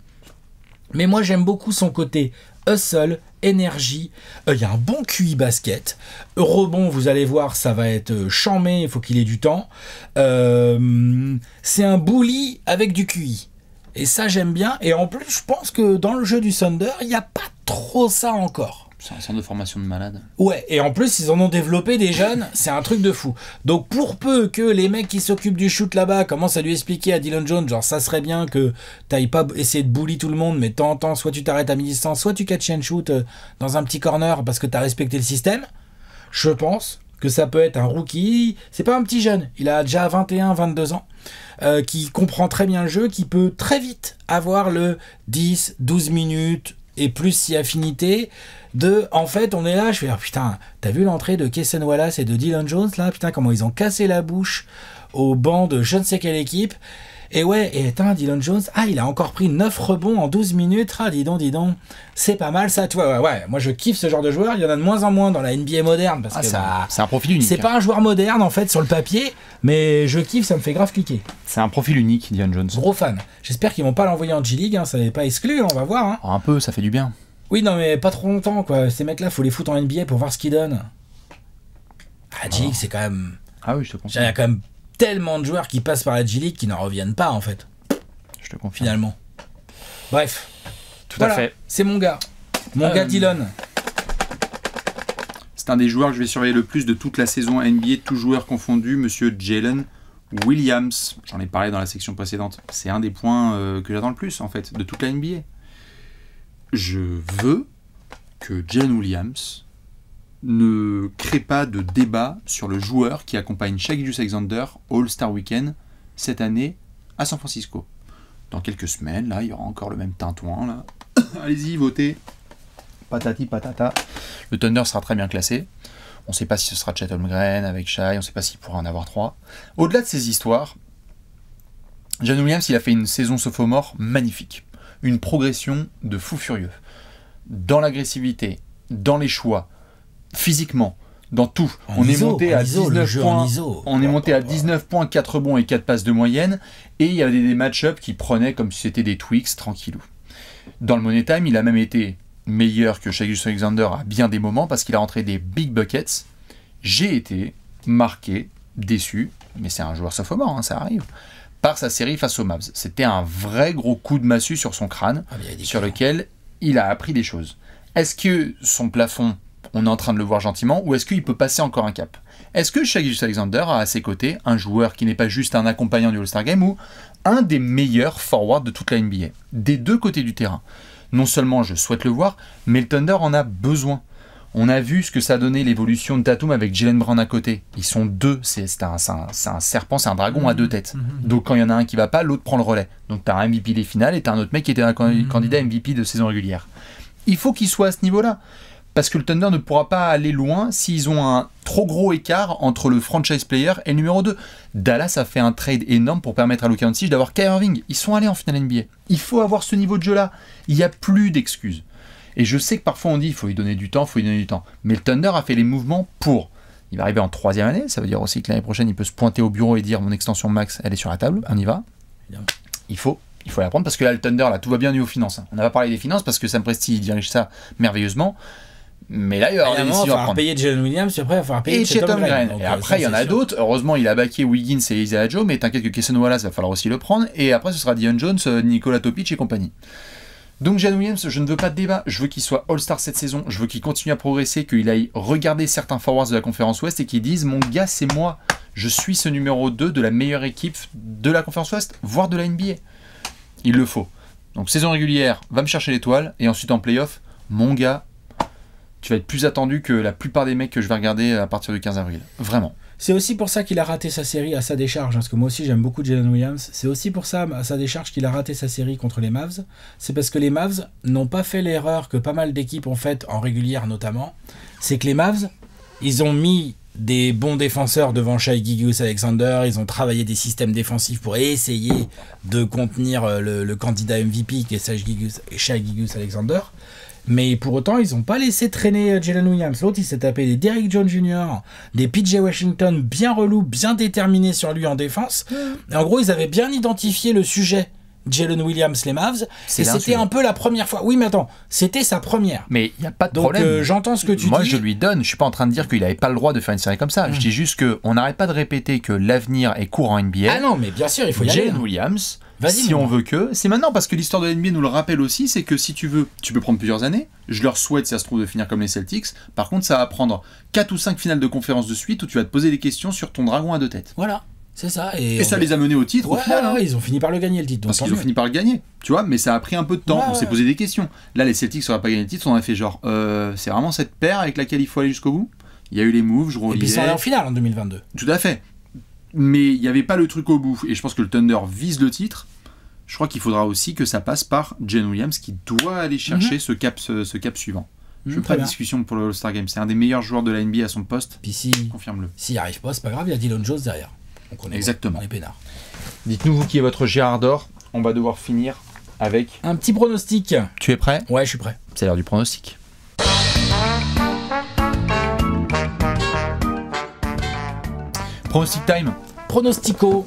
Speaker 2: Mais moi, j'aime beaucoup son côté hustle, énergie. Il euh, y a un bon QI basket. Rebond, vous allez voir, ça va être euh, chamé, il faut qu'il ait du temps. Euh, c'est un bully avec du QI. Et ça, j'aime bien. Et en plus, je pense que dans le jeu du Thunder, il n'y a pas trop ça
Speaker 1: encore. C'est un centre de formation de malade.
Speaker 2: Ouais, et en plus, ils en ont développé des jeunes, [LAUGHS] c'est un truc de fou. Donc, pour peu que les mecs qui s'occupent du shoot là-bas commencent à lui expliquer à Dylan Jones, genre, ça serait bien que t'ailles pas essayer de bully tout le monde, mais tant temps en temps, soit tu t'arrêtes à mi-distance, soit tu catches un shoot euh, dans un petit corner parce que t'as respecté le système, je pense que ça peut être un rookie, c'est pas un petit jeune, il a déjà 21, 22 ans, euh, qui comprend très bien le jeu, qui peut très vite avoir le 10, 12 minutes, et plus si affinité de en fait on est là je vais dire ah, putain t'as vu l'entrée de Kessen Wallace et de Dylan Jones là putain comment ils ont cassé la bouche au banc de je ne sais quelle équipe et ouais, et attends, Dylan Jones, ah, il a encore pris 9 rebonds en 12 minutes. Ah, dis donc, dis C'est pas mal ça, tu vois. Ouais, moi je kiffe ce genre de joueur. Il y en a de moins en moins dans la NBA moderne parce ah, que bah, c'est un profil unique. C'est pas hein. un joueur moderne en fait sur le papier, mais je kiffe, ça me fait grave cliquer. C'est un profil unique, Dylan Jones. Gros fan. J'espère qu'ils vont pas l'envoyer en G-League, hein. ça n'est pas exclu, hein, on va voir. Oh, un peu, ça fait du bien. Oui, non, mais pas trop longtemps, quoi. Ces mecs-là, faut les foutre en NBA pour voir ce qu'ils donnent. Ah, G-League, oh. c'est quand même. Ah oui, je te comprends. quand même tellement de joueurs qui passent par la G-League qui n'en reviennent pas, en fait. Je te confirme. Finalement.
Speaker 1: Bref. Tout à fait. C'est mon gars.
Speaker 2: Mon gars euh, Dylan.
Speaker 1: C'est un des joueurs que je vais surveiller le plus de toute la saison NBA, tous joueurs confondus, monsieur Jalen Williams. J'en ai parlé dans la section précédente. C'est un des points euh, que j'attends le plus, en fait, de toute la NBA. Je veux que Jalen Williams ne crée pas de débat sur le joueur qui accompagne Shaggy Juice Alexander All-Star Weekend cette année à San Francisco. Dans quelques semaines, là, il y aura encore le même tintouin, là. [COUGHS] Allez-y, votez. Patati patata. Le Thunder sera très bien classé. On ne sait pas si ce sera Chatham Holmgren avec Shai, on ne sait pas s'il pourra en avoir trois. Au-delà de ces histoires, John Williams, il a fait une saison sophomore magnifique. Une progression de fou furieux. Dans l'agressivité, dans les choix, physiquement dans tout. on est monté à 19 points, on est monté à 4 bons et 4 passes de moyenne et il y avait des, match-ups qui prenaient comme si c'était des Twix tranquillou. Dans le Money Time, il a même été meilleur que Shaggy Alexander à bien des moments parce qu'il a rentré des big buckets. J'ai été marqué, déçu, mais c'est un joueur sophomore, hein, ça arrive, par sa série face aux Mavs. C'était un vrai gros coup de massue sur son crâne, ah, sur lequel il a appris des choses. Est-ce que son plafond on est en train de le voir gentiment, ou est-ce qu'il peut passer encore un cap Est-ce que Shaggy Alexander a à ses côtés un joueur qui n'est pas juste un accompagnant du All-Star Game ou un des meilleurs forwards de toute la NBA, des deux côtés du terrain Non seulement je souhaite le voir, mais le Thunder en a besoin. On a vu ce que ça donnait l'évolution de Tatum avec Jalen Brown à côté. Ils sont deux, c'est un, serpent, c'est un dragon à deux mhm. têtes. Mhm. Donc quand il y en a un qui va pas, l'autre prend le relais. Donc tu as un MVP des finales et tu as un autre mec qui était un mhm. candidat MVP de saison régulière. Il faut qu'il soit à ce niveau-là parce que le Thunder ne pourra pas aller loin s'ils ont un trop gros écart entre le franchise player et le numéro 2. Dallas a fait un trade énorme pour permettre à Luka Doncic d'avoir Kyrie Irving. Ils sont allés en finale NBA. Il faut avoir ce niveau de jeu-là. Il n'y a plus d'excuses. Et je sais que parfois on dit il faut lui donner du temps, il faut lui donner du temps. Mais le Thunder a fait les mouvements pour. Il va arriver en troisième année, ça veut dire aussi que l'année prochaine il peut se pointer au bureau et dire mon extension max, elle est sur la table, on y va. Il faut il faut la prendre parce que là, le Thunder, là, tout va bien au niveau finance. Hein. On n'a pas parlé des finances parce que Sam Presti dirige ça merveilleusement. Mais là, il va y payer
Speaker 2: Jalen Williams, et après, il va falloir payer Chet Chatham Et après, euh, il y en a
Speaker 1: d'autres. Heureusement, il a baqué Wiggins et Isaiah Joe, mais t'inquiète que Kesson Wallace va falloir aussi le prendre. Et après, ce sera Dion Jones, euh, Nicolas Topic et compagnie. Donc Jan Williams, je ne veux pas de débat, je veux qu'il soit All-Star cette saison, je veux qu'il continue à progresser, qu'il aille regarder certains forwards de la conférence Ouest et qu'il dise mon gars c'est moi, je suis ce numéro 2 de la meilleure équipe de la conférence Ouest, voire de la NBA. Il le faut. Donc saison régulière, va me chercher l'étoile et ensuite en playoff, mon gars, tu vas être plus attendu que la plupart des mecs que je vais regarder à partir du 15 avril. Vraiment.
Speaker 2: C'est aussi pour ça qu'il a raté sa série à sa décharge, hein, parce que moi aussi j'aime beaucoup Jalen Williams. C'est aussi pour ça à sa décharge qu'il a raté sa série contre les Mavs. C'est parce que les Mavs n'ont pas fait l'erreur que pas mal d'équipes ont faite, en régulière notamment. C'est que les Mavs, ils ont mis des bons défenseurs devant Shai Gigus Alexander. Ils ont travaillé des systèmes défensifs pour essayer de contenir euh, le, candidat MVP qui est Shai Gigus, Alexander. Mais pour autant, ils n'ont pas laissé traîner euh, Jalen Williams. L'autre, il s'est tapé des Derrick Jones Jr., des PJ Washington bien relou, bien déterminés sur lui en défense. Mm. en gros, ils avaient bien identifié le sujet. Jalen Williams, les Mavs. Et c'était un peu la première fois. Oui, mais attends, c'était sa première.
Speaker 1: Mais il n'y a pas de problème. Euh, j'entends ce que tu dis. Moi, je lui donne. Je ne suis pas en train de dire qu'il n'avait pas le droit de faire une série comme ça. Je mm. dis juste qu'on n'arrête pas de répéter que l'avenir est courant en NBA. Ah non, mais bien sûr, il faut Jalen hein. Williams si on veut que. C'est maintenant parce que l'histoire de l'ennemi nous le rappelle aussi, c'est que si tu veux, tu peux prendre plusieurs années. Je leur souhaite, si ça se trouve, de finir comme les Celtics. Par contre, ça va prendre 4 ou 5 finales de conférence de suite où tu vas te poser des questions sur ton dragon à deux têtes.
Speaker 2: Voilà. C'est ça. Et, ça les a menés au titre. Hein. Ouais, ils ont fini par le gagner le titre. Donc Parce qu'ils ont fini
Speaker 1: par le gagner, tu vois, mais ça a pris un peu de temps. on s'est posé des questions. Là, les Celtics n'auraient pas gagné le titre, on a fait genre, euh, c'est vraiment cette paire avec laquelle il faut aller jusqu'au bout Il y a eu les moves, je reviens. Et puis ils sont en
Speaker 2: finale en 2022. Tout
Speaker 1: à fait. Mais il n'y avait pas le truc au bout. Et je pense que le Thunder vise le titre je crois qu'il faudra aussi que ça passe par Jen Williams qui doit aller mhm. chercher ce, cap, ce, cap suivant. Je veux mhm, pas de discussion pour le All-Star Game. C'est un des meilleurs joueurs de la NBA à son poste. Puis confirme-le. S'il n'y arrive pas, c'est pas grave, il y a Dylan Jones derrière. on connaît Exactement. les Dites-nous vous qui est votre Gérard d'or. On va devoir finir avec un petit pronostic. Tu es prêt Ouais, je suis prêt. C'est l'heure du pronostic. Pronostic time. Pronostico.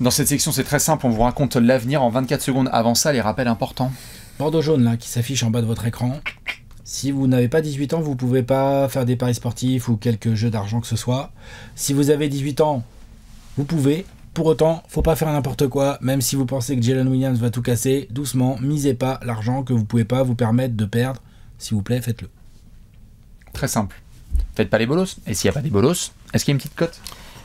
Speaker 1: Dans cette section, c'est très simple, on vous raconte l'avenir en 24 secondes. Avant ça, les rappels importants. Bordeaux jaune, là, qui s'affiche en bas de votre écran. Si
Speaker 2: vous n'avez pas 18 ans, vous ne pouvez pas faire des paris sportifs ou quelques jeux d'argent que ce soit. Si vous avez 18 ans, vous pouvez. Pour autant, faut pas faire n'importe quoi, même si vous pensez que Jalen Williams va tout casser, doucement, misez pas l'argent que vous pouvez pas vous permettre de perdre. S'il vous plaît, faites-le.
Speaker 1: Très simple. Faites pas les bolos. Et s'il n'y a pas des bolos, est-ce qu'il y a une petite cote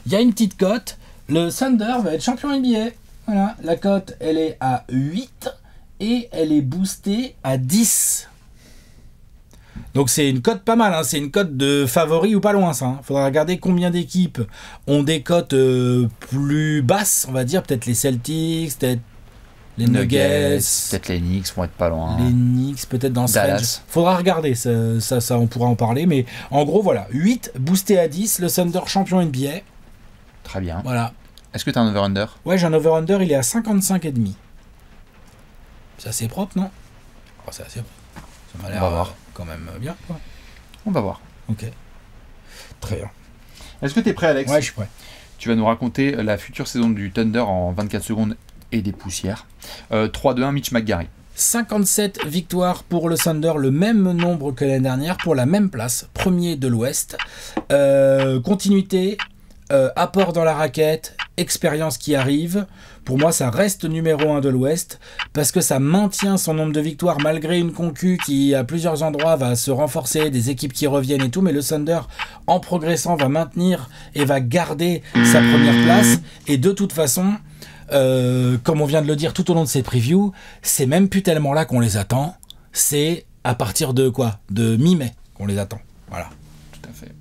Speaker 1: Il y a une petite cote. Le Thunder va être champion NBA. Voilà, la cote, elle est
Speaker 2: à 8 et elle est boostée à 10. Donc c'est une cote pas mal, hein. c'est une cote de favori ou pas loin ça. il hein. Faudra regarder combien d'équipes ont des cotes euh, plus basses, on va dire, peut-être les Celtics, peut-être les Nuggets,
Speaker 1: peut-être les Knicks vont être pas loin. Hein. Les Knicks
Speaker 2: peut-être dans ce Faudra regarder, ça, ça, ça, on pourra en parler, mais en gros voilà, 8 boosté à 10, le Thunder champion NBA.
Speaker 1: Très bien. Voilà. Est-ce que tu as un over-under
Speaker 2: Ouais, j'ai un over-under, il est à 55,5. C'est assez propre, non oh, C'est assez propre.
Speaker 1: Ça m'a l'air euh, quand même euh, bien. On va voir. Ok. Très bien. Est-ce que tu es prêt, Alex Ouais, je suis prêt. Tu vas nous raconter euh, la future saison du Thunder en 24 secondes et des poussières. 3-2-1, Mitch McGarry.
Speaker 2: 57 victoires pour le Thunder, le même nombre que l'année dernière, pour la même place, premier de l'Ouest. continuité, euh, apport dans la raquette, expérience qui arrive. Pour moi, ça reste numéro 1 de l'Ouest parce que ça maintient son nombre de victoires malgré une concu qui, à plusieurs endroits, va se renforcer, des équipes qui reviennent et tout. Mais le Thunder, en progressant, va maintenir et va garder sa première place. Et de toute façon, euh, comme on vient de le dire tout au long de ces previews, c'est même plus tellement là qu'on les attend. C'est à partir de quoi De mi-mai qu'on les attend. Voilà.
Speaker 1: Tout à fait.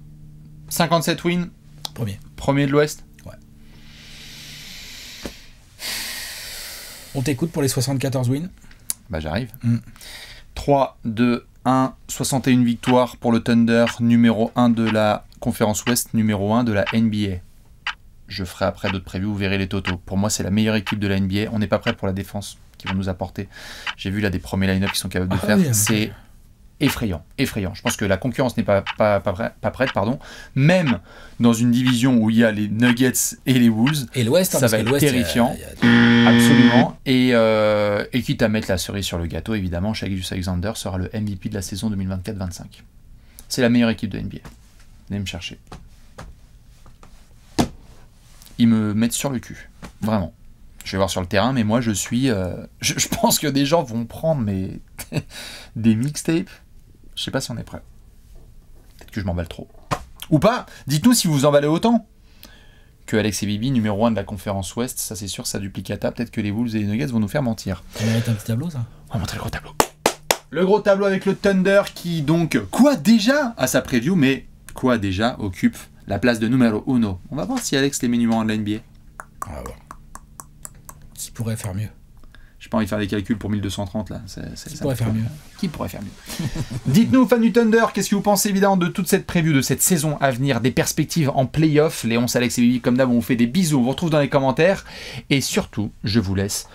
Speaker 1: 57 wins. Premier. Premier de l'Ouest Ouais. On t'écoute
Speaker 2: pour les 74 wins.
Speaker 1: Bah j'arrive. 3, 2, 1, 61 victoires pour le Thunder, numéro 1 de la conférence Ouest, numéro 1 de la NBA. Je ferai après d'autres previews, vous verrez les totaux. Pour moi, c'est la meilleure équipe de la NBA. On n'est pas prêt pour la défense qu'ils vont nous apporter. J'ai vu là des premiers line-up qui sont capables de ah faire. c'est effrayant, effrayant. Je pense que la concurrence n'est pas, pas, prête, pardon. Même dans une division où il y a les Nuggets et les Wolves, et l'Ouest, hein, ça va être terrifiant, absolument. Euh, et, quitte à mettre la cerise sur le gâteau, évidemment, Shaggy Alexander sera le MVP de la saison 2024-25. C'est la meilleure équipe de NBA. Venez me chercher. Ils me mettent sur le cul, vraiment je vais voir sur le terrain, mais moi je suis. Euh, je, je, pense que des gens vont prendre mes, [LAUGHS] des mixtapes, je sais pas si on est prêt. Peut-être que je m'emballe trop. Ou pas Dites-nous si vous vous emballez autant que Alex et Bibi, numéro 1 de la conférence Ouest, ça c'est sûr, ça duplicata. Peut-être que les Wolves et les Nuggets vont nous faire mentir.
Speaker 2: On va un petit tableau ça
Speaker 1: On va montrer le gros tableau. Le gros tableau avec le Thunder qui donc, quoi déjà à sa preview, mais quoi déjà occupe la place de numéro 1. On va voir si Alex les met en de la NBA. On va voir. Qui pourrait faire mieux pas envie de faire des calculs pour 1230 là. qui, pourrait faire mieux. qui pourrait faire mieux Dites-nous, fans du Thunder, qu'est-ce que vous pensez évidemment de toute cette preview, de cette saison à venir, des perspectives en playoff Léonce, Alex et comme d'hab, on vous fait des bisous. On vous retrouve dans les commentaires. Et surtout, je vous laisse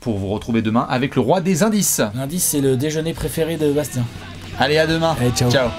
Speaker 1: pour vous retrouver demain avec le roi des indices. L'indice, c'est le déjeuner préféré de Bastien. Allez, à demain. Allez, ciao. ciao.